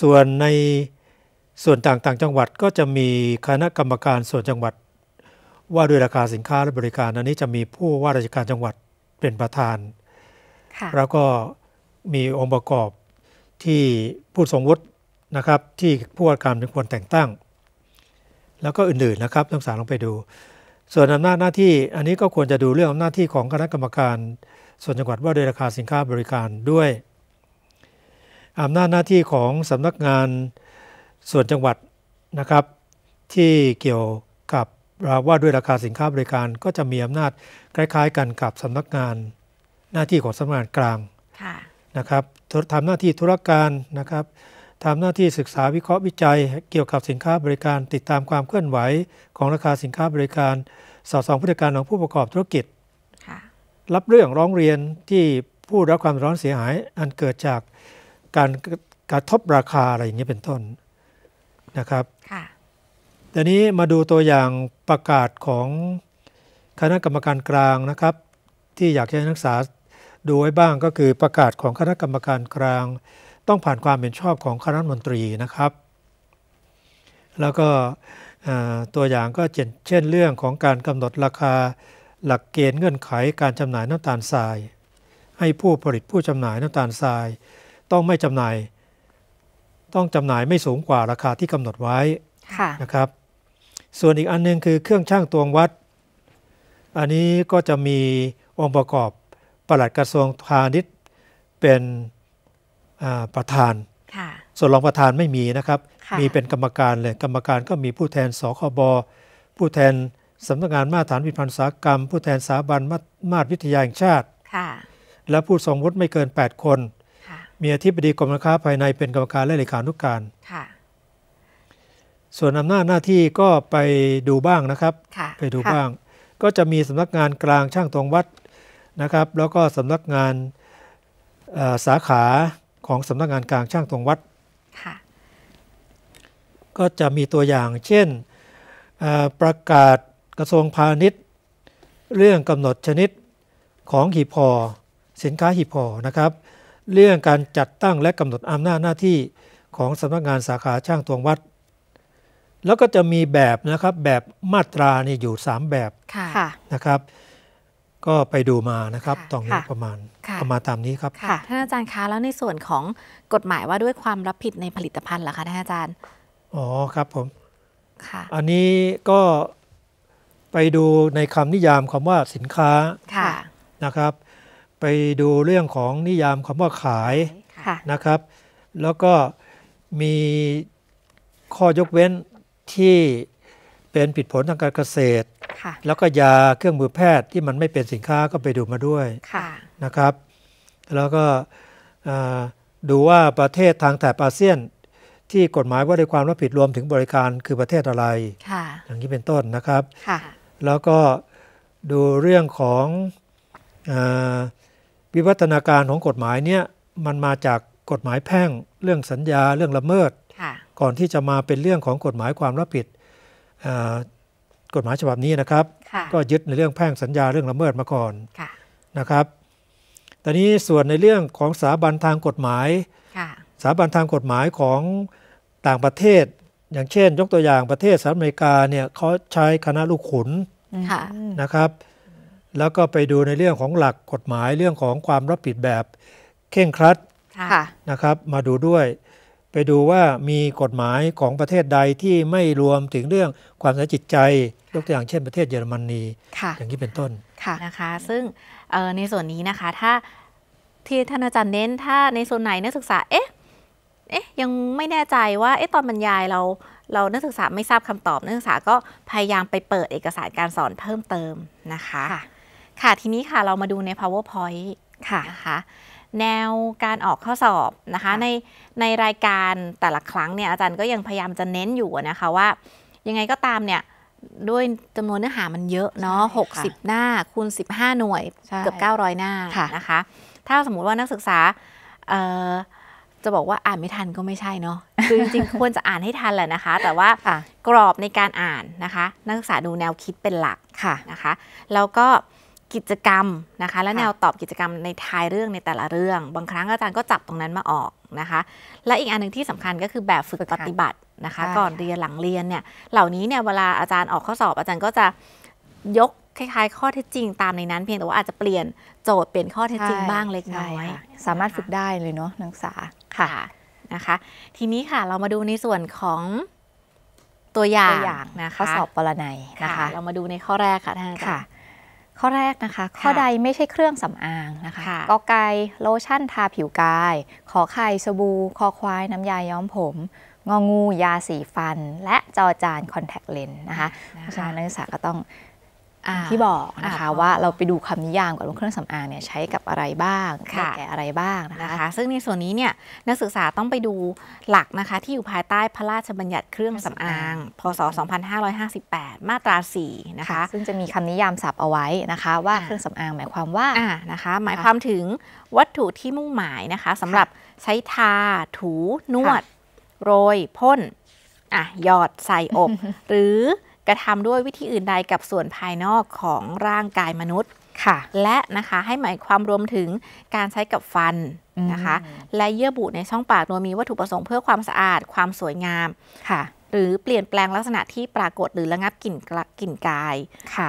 ส่วนในส่วนต่างๆจังหวัดก็จะมีคณะกรรมการส่วนจังหวัดว่าด้วยราคาสินค้าและบริการ อันนี้จะมีผู้ว่าราชการจังหวัดเป็นประธาน แล้วก็มีองค์ประกอบที่ผู้ทรงวุฒินะครับ ที่ผู้ว่าการควรแต่งตั้ง แล้วก็อื่นๆนะครับนักศึกษาลองไปดู ส่วนอำนาจหน้าที่อันนี้ก็ควรจะดูเรื่องอำนาจที่ของคณะกรรมการส่วนจังหวัดว่าโดยราคาสินค้าบริการด้วยอำนาจหน้าที่ของสำนักงานส่วนจังหวัดนะครับ ที่เกี่ยวกับว่าด้วยราคาสินค้าบริการก็จะมีอำนาจคล้าย ๆกันกับสำนักงาน หน้าที่ของสำนักงานกลางนะครับทำหน้าที่ธุรการนะครับทำหน้าที่ศึกษาวิเคราะห์วิจัย เกี่ยวกับสินค้าบริการติดตามความเคลื่อนไหวของราคาสินค้าบริการสอดส่องพฤติการของผู้ประกอบธุรกิจรับเรื่องร้องเรียนที่ผู้รับความร้อนเสียหายอันเกิดจากการกระทบราคาอะไรอย่างนี้เป็นต้นนะครับตีนี้มาดูตัวอย่างประกาศของคณะกรรมการกลางนะครับ ที่อยากให้นักศึกษาดูไว้บ้างก็คือประกาศของคณะกรรมการกลางต้องผ่านความเห็นชอบของคณะมนตรีนะครับ แล้วก็ตัวอย่างก็เช่นเรื่องของการกำหนดราคาหลักเกณฑ์เงื่อนไขการจำหน่ายน้ำตาลทราย ให้ผู้ผลิตผู้จำหน่ายน้ำตาลทราย ต้องไม่จำหน่าย ต้องจำหน่ายไม่สูงกว่าราคาที่กำหนดไว้นะครับ ส่วนอีกอันนึงคือเครื่องช่างตวงวัด อันนี้ก็จะมีองค์ประกอบปลัดกระทรวงพาณิชย์เป็นประธาน ส่วนรองประธานไม่มีนะครับ มีเป็นกรรมการเลย กรรมการก็มีผู้แทนสคบผู้แทนสำนักงานมาตรฐานวิพันธ์สากรรม ผู้แทนสถาบันมาตรวิทยาแห่งชาติ และผู้ทรงวุฒิไม่เกิน 8 คน มีอธิบดีกรมาค้าภายในเป็นกรรมการและเลขานุกการ ส่วนอำนาจหน้าที่ก็ไปดูบ้างนะครับ ไปดูบ้าง ก็จะมีสำนักงานกลางช่างตรงวัดนะครับแล้วก็สำนักงานสาขาของสำนักงานกลางช่างตรงวัด ก็จะมีตัวอย่างเช่น ประกาศกระทรวงพาณิชย์ เรื่องกำหนดชนิดของหีบห่อสินค้าหีบห่อนะครับ เรื่องการจัดตั้งและกำหนดอำนาจหน้าที่ของสำนักงานสาขาช่างตวงวัด แล้วก็จะมีแบบนะครับแบบมาตรานี่อยู่ 3 แบบะนะครับก็ไปดูมานะครับตรงนี้ประมาณ ประมาณตามนี้ครับ ค่ะท่านอาจารย์คะแล้วในส่วนของกฎหมายว่าด้วยความรับผิดในผลิตภัณฑ์ล่ะคะท่านอาจารย์ อ๋อครับผม ค่ะ อันนี้ก็ไปดูในคำนิยามคำว่าสินค้า ค่ะ นะครับ ไปดูเรื่องของนิยามคำว่าขาย ค่ะ นะครับ แล้วก็มีข้อยกเว้นที่เป็นผิดผลทางการเกษตรแล้วก็ยาเครื่องมือแพทย์ที่มันไม่เป็นสินค้าก็ไปดูมาด้วยนะครับ แล้วก็ดูว่าประเทศทางแถบอาเซียนที่กฎหมายว่าด้วยความรับผิดรวมถึงบริการคือประเทศอะไรอย่างนี้เป็นต้นนะครับแล้วก็ดูเรื่องของวิวัฒนาการของกฎหมายเนี่ยมันมาจากกฎหมายแพ่งเรื่องสัญญาเรื่องละเมิด ก่อนที่จะมาเป็นเรื่องของกฎหมายความรับผิดกฎหมายฉบับนี้นะครับก็ยึดในเรื่องแพ่งสัญญาเรื่องละเมิดมาก่อนนะครับแต่นี้ส่วนในเรื่องของสถาบันทางกฎหมายสถาบันทางกฎหมายของต่างประเทศอย่างเช่น ยกตัวอย่างประเทศสหรัฐอเมริกาเนี่ยเขาใช้คณะลูกขุนนะครับแล้วก็ไปดูในเรื่องของหลักกฎหมายเรื่องของความรับผิดแบบเข่งครัดนะครับ มาดูด้วยไปดูว่ามีกฎหมายของประเทศใดที่ไม่รวมถึงเรื่องความสัมจิตใจยกตัวอย่างเช่นประเทศเยอรมนี อย่างนี้เป็นต้นนะคะซึ่งในส่วนนี้นะคะถ้าที่ท่านอาจารย์เน้น ถ้าในส่วนไหนนักศึกษาเอ๊ะเอ๊ะ ยังไม่แน่ใจว่าเอ๊ะตอนบรรยายเราเรา นักศึกษาไม่ทราบคำตอบนักศึกษาก็พยายามไปเปิดเอกสารการสอนเพิ่มเติม นะคะค่ะคะทีนี้ค่ะเรามาดูใน powerpoint ค่ะนะคะแนวการออกข้อสอบนะคะในในรายการแต่ละครั้งเนี่ยอาจารย์ก็ยังพยายามจะเน้นอยู่นะคะว่ายังไงก็ตามเนี่ยด้วยจำนวนเนื้อหามันเยอะเนาะหกสิบหน้าคูณสิบห้าหน่วยเกือบเก้าร้อยหน้านะคะ ถ้าสมมุติว่านักศึกษาจะบอกว่าอ่านไม่ทันก็ไม่ใช่เนาะ คือจริงๆ ควรจะอ่านให้ทันแหละนะคะ แต่ว่ากรอบในการอ่านนะคะ นักศึกษาดูแนวคิดเป็นหลักะนะคะ แล้วก็กิจกรรมนะคะ และแนวตอบกิจกรรมในท้ายเรื่องในแต่ละเรื่อง บางครั้งอาจารย์ก็จับตรงนั้นมาออกนะคะ และอีกอันหนึ่งที่สำคัญก็คือแบบฝึกปฏิบัตินะคะ ก่อนเรียนหลังเรียนเนี่ย เหล่านี้เนี่ยเวลาอาจารย์ออกข้อสอบ อาจารย์ก็จะยกคล้ายๆ ข้อเท็จจริงตามในนั้น เพียงแต่ว่าอาจจะเปลี่ยนโจทย์เปลี่ยนข้อเท็จจริงบ้างเล็กน้อย สามารถฝึกได้เลยเนาะนักศึกษาค่ะนะคะ ทีนี้ค่ะเรามาดูในส่วนของตัวอย่างนะคะข้อสอบปรนัยนะคะ เรามาดูในข้อแรกค่ะท่านอาจรย์ข้อแรกนะคะ ข้อใดไม่ใช่เครื่องสำอางนะคะกอไก่โลชั่นทาผิวกาย ขอไข่สบู่คอควายน้ำยาย้อมผมงองูยาสีฟัน และจอจานคอนแทคเลนส์นะคะเพราะฉะนั้นนักศึกษาก็ต้องที่บอกนะคะว่าเราไปดูคำนิยามกับเครื่องสำอางเนี่ยใช้กับอะไรบ้างแก่อะไรบ้างนะคะ ซึ่งในส่วนนี้เนี่ยนักศึกษาต้องไปดูหลักนะคะ ที่อยู่ภายใต้พระราชบัญญัติเครื่องสำอาง พศ2558 มาตรา 4 นะคะ ซึ่งจะมีคำนิยามศัพท์เอาไว้นะคะว่าเครื่องสำอางหมายความว่านะคะ หมายความถึงวัตถุที่มุ่งหมายนะคะ สำหรับใช้ทา ถู นวด โรย พ่นอ่ะหยอด ใส่อบหรือกระทำด้วยวิธีอื่นใดกับส่วนภายนอกของร่างกายมนุษย์ ค่ะ และนะคะให้หมายความรวมถึงการใช้กับฟันนะคะ และเยื่อบุในช่องปากโดยมีวัตถุประสงค์เพื่อความสะอาด ความสวยงามค่ะ หรือเปลี่ยนแปลงลักษณะที่ปรากฏหรือระงับกลิ่นกลิ่นกาย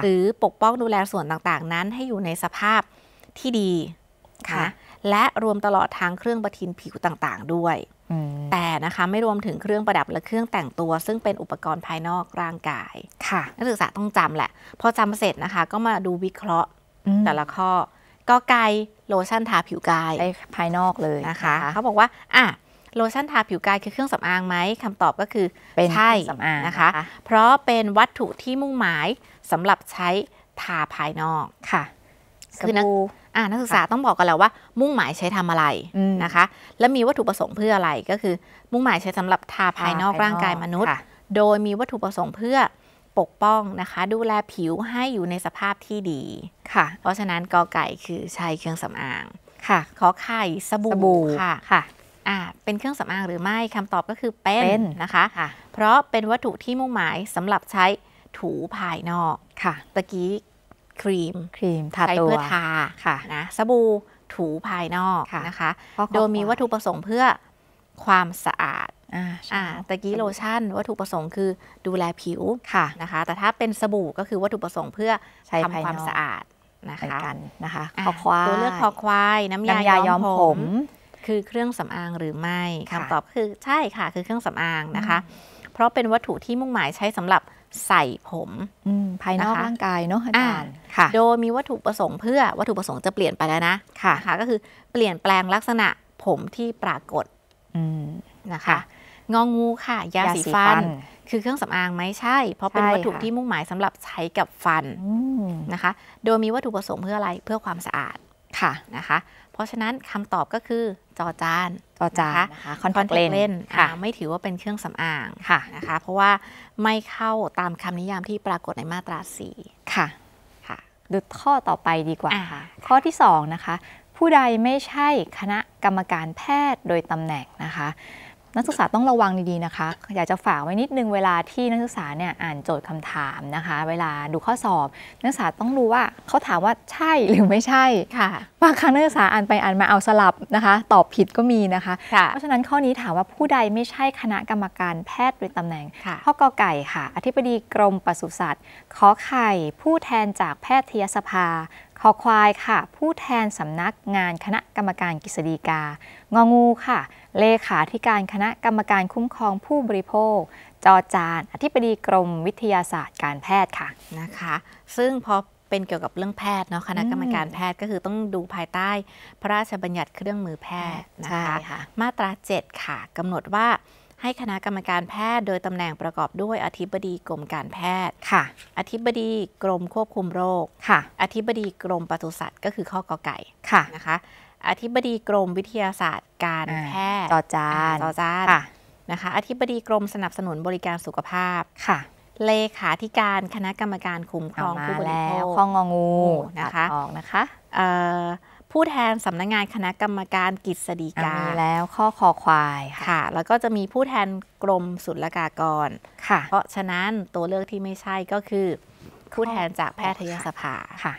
หรือปกป้องดูแลส่วนต่าง ๆ นั้นให้อยู่ในสภาพที่ดีค่ะและรวมตลอดทั้งเครื่องประทินผิวต่าง ๆ ด้วย แต่นะคะ ไม่รวมถึงเครื่องประดับและเครื่องแต่งตัว ซึ่งเป็นอุปกรณ์ภายนอกร่างกายค่ะ นักศึกษาต้องจำแหละพอจำเสร็จนะคะ ก็มาดูวิเคราะห์แต่ละข้อก็ไกลโลชั่นทาผิวกายภายนอกเลยนะคะคะเขาบอกว่าอ่ะโลชั่นทาผิวกายคือเครื่องสำอางไหมคำตอบก็คือเป็นใช่สำอางนะคะ เพราะเป็นวัตถุที่มุ่งหมายสำหรับใช้ทาภายนอกค่ะคือนักอ่านักศึกษาต้องบอกกันแล้วว่ามุ่งหมายใช้ทำอะไรนะคะ และมีวัตถุประสงค์เพื่ออะไร ก็คือมุ่งหมายใช้สำหรับทาภายนอกร่างกายมนุษย์โดยมีวัตถุประสงค์เพื่อปกป้องนะคะ ดูแลผิวให้อยู่ในสภาพที่ดีค่ะ เพราะฉะนั้นกอไก่คือใช้เครื่องสำอางค่ะขอไข่สบู่ค่ะค่ะอ่าเป็นเครื่องสำอางหรือไม่คำตอบก็คือเป็นนะคะะเพราะเป็นวัตถุที่มุ่งหมายสำหรับใช้ถูภายนอกค่ะ ตะกี้ครีมครีมทาใช้เพื่อทาค่ะนะสบู่ถูภายนอก นะคะโดยมีวัตถุประสงค์เพื่อความสะอาดอ่าตะกี้โลชั่น วัตถุประสงค์คือดูแลผิวค่ะนะคะแต่ถ้าเป็นสบู่ก็คือวัตถุประสงค์เพื่อทำความสะอาดนะคะนนะคะคอควายตัวเลือกคอควาย น้ำยาย้อมผมคือเครื่องสำอางหรือไม่คำตอบคือ ใช่ค่ะ คือเครื่องสำอางนะคะ เพราะเป็นวัตถุที่มุ่งหมายใช้สำหรับใส่ผม ภายนอกร่างกายเนาะอาจารย์โดยมีวัตถุประสงค์เพื่อวัตถุประสงค์จะเปลี่ยนไปแล้วนะค่ะคะก็คือเปลี่ยนแปลงลักษณะผมที่ปรากฏนะคะ งองูค่ะ ยาสีฟัน คือเครื่องสำอางไหมใช่ เพราะเป็นวัตถุที่มุ่งหมายสำหรับใช้กับฟันนะคะ โดยมีวัตถุประสงค์เพื่ออะไรเพื่อความสะอาดค่ะนะคะเพราะฉะนั้นคำตอบก็คือจอจาน จอจานนะคะคอนแทคเลนส์ไม่ถือว่าเป็นเครื่องสำอางะนะคะเพราะว่าไม่เข้าตามคำนิยามที่ปรากฏในมาตราส่ค่ะค่ะดูข้อต่อไปดีกว่าค่ะข้อที่ 2 นะคะ ผู้ใดไม่ใช่คณะกรรมการแพทย์โดยตำแหน่งนะคะนักศึกษาต้องระวังดี ๆ นะคะ อยากจะฝากไว้นิดนึงเวลาที่นักศึกษาเนี่ยอ่านโจทย์คำถามนะคะ เวลาดูข้อสอบ นักศึกษาต้องรู้ว่าเขาถามว่าใช่หรือไม่ใช่ค่ะบางครั้งนักศึกษาอ่านไปอ่านมาเอาสลับนะคะ ตอบผิดก็มีนะคะ เพราะฉะนั้นข้อนี้ถามว่าผู้ใดไม่ใช่คณะกรรมการแพทย์โดยตำแหน่งข้อกอไก่ค่ะอธิบดีกรมปศุสัตว์ขอไข่ผู้แทนจากแพทยสภาคอควายค่ะ ผู้แทนสำนักงานคณะกรรมการกฤษฎีกา งองูค่ะ เลขาธิการคณะกรรมการคุ้มครองผู้บริโภค จอจานอธิบดีกรมวิทยาศาสตร์การแพทย์ค่ะนะคะ ซึ่งพอเป็นเกี่ยวกับเรื่องแพทย์เนาะคณะกรรมการแพทย์ก็คือต้องดูภายใต้ พระราชบัญญัติเครื่องมือแพทย์นะคะมาตรา7ค่ะกำหนดว่าให้คณะกรรมการแพทย์โดยตำแหน่งประกอบด้วยอธิบดีกรมการแพทย์ ค่ะ อธิบดีกรมควบคุมโรค ค่ะ อธิบดีกรมปศุสัตว์ ก็คือข้อกอไก่ ค่ะนะคะ อธิบดีกรมวิทยาศาสตร์การแพทย์ต่อจานต่อจานนะคะ อธิบดีกรมสนับสนุนบริการสุขภาพ ค่ะ เลขาธิการคณะกรรมการคุ้มครองผู้บริโภคข้องงองูนะคะออกนะคะผู้แทนสำนักงงานคณะกรรมการกฤษฎีกาแล้วข้อคอควายค่ะแล้วก็จะมีผู้แทนกรมศุลกากรค่ะ เพราะฉะนั้นตัวเลือกที่ไม่ใช่ก็คือ ผู้แทนจากแพทยสภาค่ะ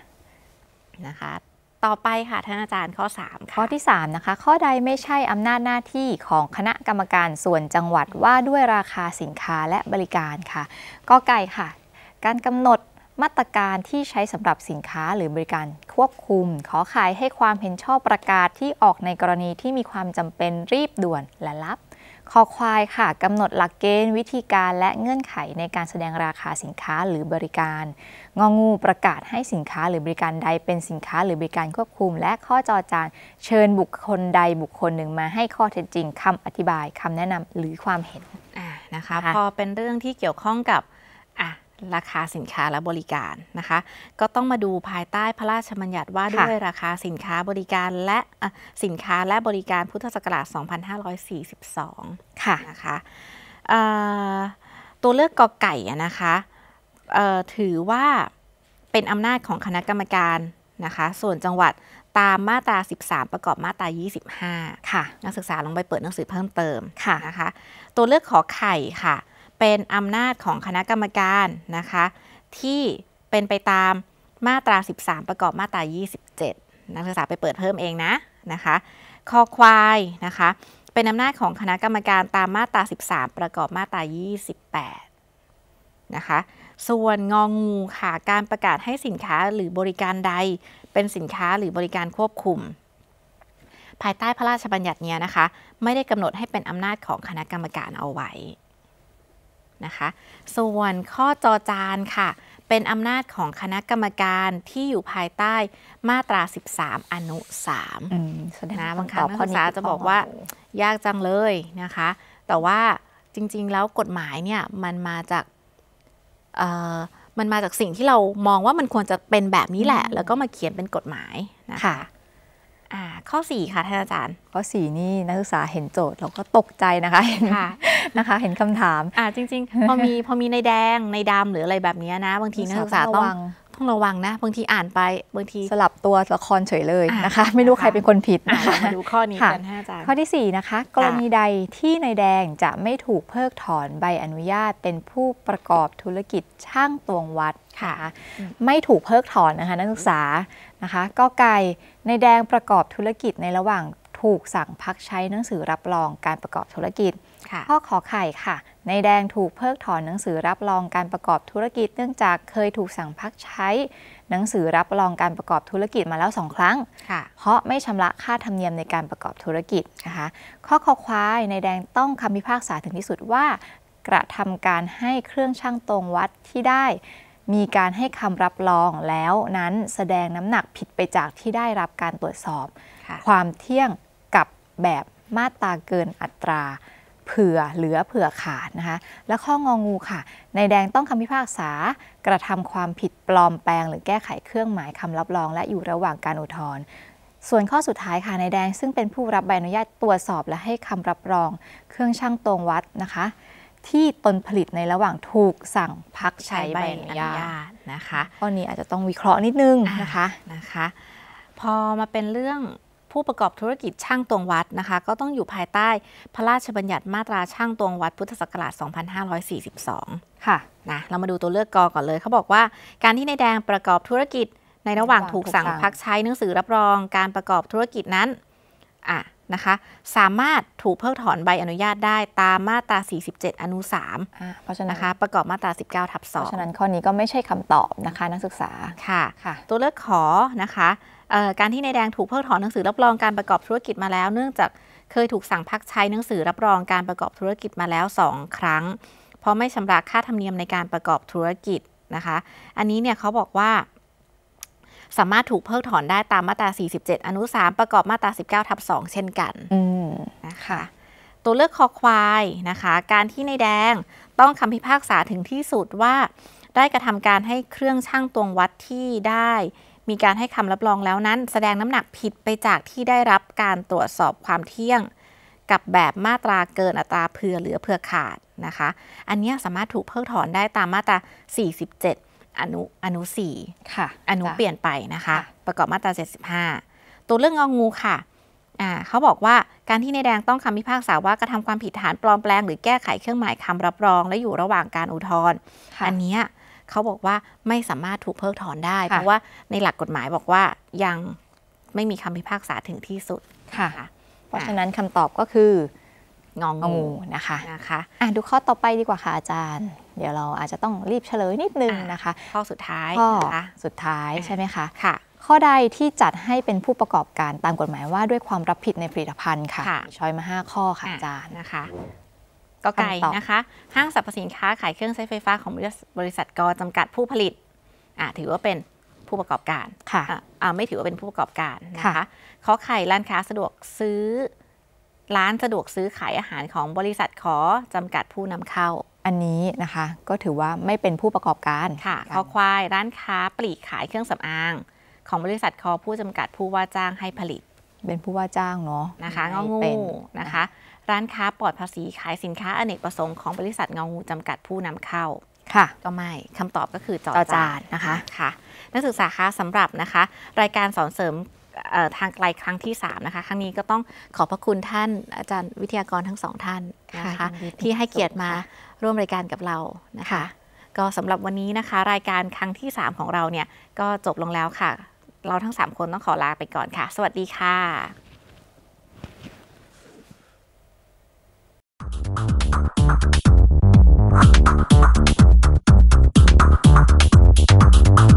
นะคะต่อไปค่ะท่านอาจารย์ข้อ3ข้อที่3นะคะข้อใดไม่ใช่อำนาจหน้าที่ของคณะกรรมการส่วนจังหวัดว่าด้วยราคาสินค้าและบริการค่ะก็ไก่ค่ะ การกำหนดมาตรการที่ใช้สำหรับสินค้าหรือบริการควบคุม ขอขายให้ความเห็นชอบประกาศที่ออกในกรณีที่มีความจำเป็นรีบด่วนและลับ ขอควายค่ะกำหนดหลักเกณฑ์ วิธีการและเงื่อนไขในการแสดงราคาสินค้าหรือบริการ งองูประกาศให้สินค้า หรือบริการใดเป็นสินค้า หรือบริการควบคุม และข้อจอจานเชิญบุคคลใดบุคคลหนึ่งมา ให้ข้อเท็จจริงคำอธิบายคำแนะนำหรือความเห็นะนะคะพอเป็นเรื่องที่เกี่ยวข้องกับราคาสินค้าและบริการนะคะ ก็ต้องมาดูภายใต้พระราชบัญญัติว่าด้วยราคาสินค้าบริการและสินค้าและบริการพุทธศักราช 2542 ค่ะนะคะตัวเลือกกอไก่นะคะถือว่าเป็นอำนาจของคณะกรรมการนะคะ ส่วนจังหวัดตามมาตรา 13 ประกอบมาตรา 25 ค่ะ นักศึกษาลงไปเปิดหนังสือเพิ่มเติมค่ะนะคะตัวเลือกขอไข่ค่ะเป็นอำนาจของคณะกรรมการนะคะที่เป็นไปตามมาตรา 13 ประกอบมาตรา27 นักศึกษาไปเปิดเพิ่มเองนะนะคะคอควายนะคะเป็นอำนาจของคณะกรรมการตามมาตรา 13 ประกอบมาตรา28นะคะส่วนงองงูค่ะการประกาศให้สินค้าหรือบริการใดเป็นสินค้าหรือบริการควบคุม ภายใต้พระราชบัญญัติเนี้ยนะคะไม่ได้กำหนดให้เป็นอำนาจของคณะกรรมการเอาไว้นะคะ ส่วนข้อจอจานค่ะ เป็นอำนาจของคณะกรรมการที่อยู่ภายใต้มาตรา 13 อนุ3นะบางครั้งนักศึกษาจะบอกว่ายากจังเลยนะคะ แต่ว่าจริง ๆแล้วกฎหมายเนี่ย มันมาจากมันมาจากสิ่งที่เรามองว่ามันควรจะเป็นแบบนี้แหละ แล้วก็มาเขียนเป็นกฎหมาย นะคะข้อ 4 ค่ะท่านอาจารย์ ข้อ 4 นี่ นักศึกษาเห็นโจทย์เราก็ตกใจนะคะนะคะ เห็นคำถาม อ่า จริง ๆ พอมีพอมีในแดงในดำหรืออะไรแบบนี้นะ บางทีนักศึกษาต้องต้องระวังนะ บางทีอ่านไป บางที สลับตัวละครเฉยเลยนะคะ ไม่รู้ใครเป็นคนผิดนะคะมาดูข้อนี้กันท่านอาจารย์ข้อที่ 4 นะคะ กรณีใดที่ในแดงจะไม่ถูกเพิกถอนใบอนุญาตเป็นผู้ประกอบธุรกิจช่างตวงวัดค่ะ ไม่ถูกเพิกถอนนะคะ นักศึกษานะคะก็ไก่ในแดงประกอบธุรกิจในระหว่างถูกสั่งพักใช้หนังสือรับรองการประกอบธุรกิจข้อขอไข่ค่ะในแดงถูกเพิกถอนหนังสือรับรองการประกอบธุรกิจ เนื่องจากเคยถูกสั่งพักใช้ หนังสือรับรองการประกอบธุรกิจมาแล้วสองครั้งเพราะไม่ชำระค่าธรรมเนียมในการประกอบธุรกิจนะคะข้อขอควายในแดงต้องคำพิพากษาถึงที่สุดว่า กระทำการให้เครื่องช่างตรงวัดที่ได้มีการให้คำรับรองแล้วนั้นแสดงน้ำหนักผิดไปจากที่ได้รับการตรวจสอบ ความเที่ยงกับแบบมาตราเกินอัตรา เผื่อเหลือเผื่อขาดนะคะ และข้ององูค่ะ ในแดงต้องคำพิพากษากระทำความผิดปลอมแปลง หรือแก้ไขเครื่องหมายคำรับรอง และอยู่ระหว่างการอุทธรณ์ส่วนข้อสุดท้ายค่ะในแดงซึ่งเป็นผู้รับใบอนุญาตตรวจสอบและให้คำรับรอง เครื่องช่างตรงวัดนะคะที่ตนผลิตในระหว่างถูกสั่งพักใช้ใบอนุญาตนะคะข้อนี้อาจจะต้องวิเคราะห์นิดนึงนะคะ นะคะ พอมาเป็นเรื่องผู้ประกอบธุรกิจช่างตวงวัดนะคะ ก็ต้องอยู่ภายใต้พระราชบัญญัติมาตราช่างตวงวัด พุทธศักราช 2542 ค่ะ นะเรามาดูตัวเลือกกอก่อนเลยเขาบอกว่า การที่นายแดงประกอบธุรกิจ ในระหว่างถูกสั่งพักใช้หนังสือรับรองการประกอบธุรกิจนั้นอ่ะนะคะสามารถถูกเพิกถอนใบอนุญาตได้ตามมาตรา 47 อนุ3เพราะฉะนั้นนะคะประกอบมาตรา 19ทับ2เพราะฉะนั้นข้อนี้ก็ไม่ใช่คำตอบนะคะนักศึกษา ค่ะคะตัวเลือกขอนะคะ การที่นายแดงถูกเพิกถอนหนังสือรับรองการประกอบธุรกิจมาแล้วเนื่องจากเคยถูกสั่งพักใช้หนังสือรับรองการประกอบธุรกิจมาแล้ว 2 ครั้ง เพราะไม่ชำระค่าธรรมเนียมในการประกอบธุรกิจนะคะ อันนี้เนี่ยเขาบอกว่าสามารถถูกเพิกถอนได้ตามมาตรา 47 อนุ 3 ประกอบมาตรา 19ทับ 2 เช่นกันนะคะ ตัวเลือกคอควายนะคะ การที่ในแดงต้องคำพิพากษาถึงที่สุดว่าได้กระทำการให้เครื่องช่างตวงวัดที่ได้ มีการให้คำรับรองแล้วนั้น แสดงน้ำหนักผิดไปจากที่ได้รับการตรวจสอบความเที่ยง กับแบบมาตราเกินอัตราเผื่อเหลือเผื่อขาดนะคะ อันนี้สามารถถูกเพิกถอนได้ตามมาตรา 47อนุอนุสี่ค่ะอนุเปลี่ยนไปนะคะ ประกอบมาตรา75 ตัวเรื่องงองูค่ะอ่าเขาบอกว่าการที่นายแดงต้องคำพิพากษาว่ากระทำความผิดฐานปลอมแปลงหรือแก้ไขเครื่องหมายคำรับรองและอยู่ระหว่างการอุทธรณ์อันนี้เขาบอกว่าไม่สามารถถูกเพิกถอนได้ เพราะว่าในหลักกฎหมายบอกว่ายังไม่มีคำพิพากษาถึงที่สุด ค่ะ เพราะฉะนั้นคำตอบก็คืององงูนะคะ นะคะอ่ะดูข้อต่อไปดีกว่าค่ะอาจารย์ เดี๋ยวเราอาจจะต้องรีบเฉลยนิดนึงนะคะ ข้อสุดท้ายข้อสุดท้ายใช่ไหมคะ ค่ะ ข้อใดที่จัดให้เป็นผู้ประกอบการตามกฎหมายว่าด้วยความรับผิดในผลิตภัณฑ์ค่ะ ชอยมา5ข้อค่ะอาจารย์นะคะก็ไก่นะคะ ห้างสรรพสินค้าขายเครื่องใช้ไฟฟ้าของบริษัทกอจำกัดผู้ผลิตอถือว่าเป็นผู้ประกอบการค่ะอไม่ถือว่าเป็นผู้ประกอบการนะคะข้อไข่ร้านค้าสะดวกซื้อร้านสะดวกซื้อขายอาหารของบริษัทขอจำกัดผู้นำเข้า อันนี้นะคะ ก็ถือว่าไม่เป็นผู้ประกอบการ ค่ะคอควาย ร้านค้าปลีกขายเครื่องสำอาง ของบริษัทคอผู้จำกัดผู้ว่าจ้างให้ผลิต เป็นผู้ว่าจ้างเนาะ นะคะงงูนะคะ ร้านค้าปลอดภาษีขายสินค้าอเนกประสงค์ของบริษัทงงูจำกัดผู้นำเข้า ค่ะ ก็ไม่คำตอบก็คือจอจานนะคะ ค่ะนักศึกษาคะสำหรับนะคะ รายการสอนเสริมทางไกลครั้งที่3นะคะครั้งนี้ก็ต้องขอบพระคุณท่านอาจารย์วิทยากรทั้งสองท่านนะคะที่ให้เกียรติมาร่วมรายการกับเรานะคะ ก็สำหรับวันนี้นะคะ รายการครั้งที่ 3 ของเราเนี่ยก็จบลงแล้วค่ะ เราทั้ง 3 คนต้องขอลาไปก่อนค่ะ สวัสดีค่ะ Thank you.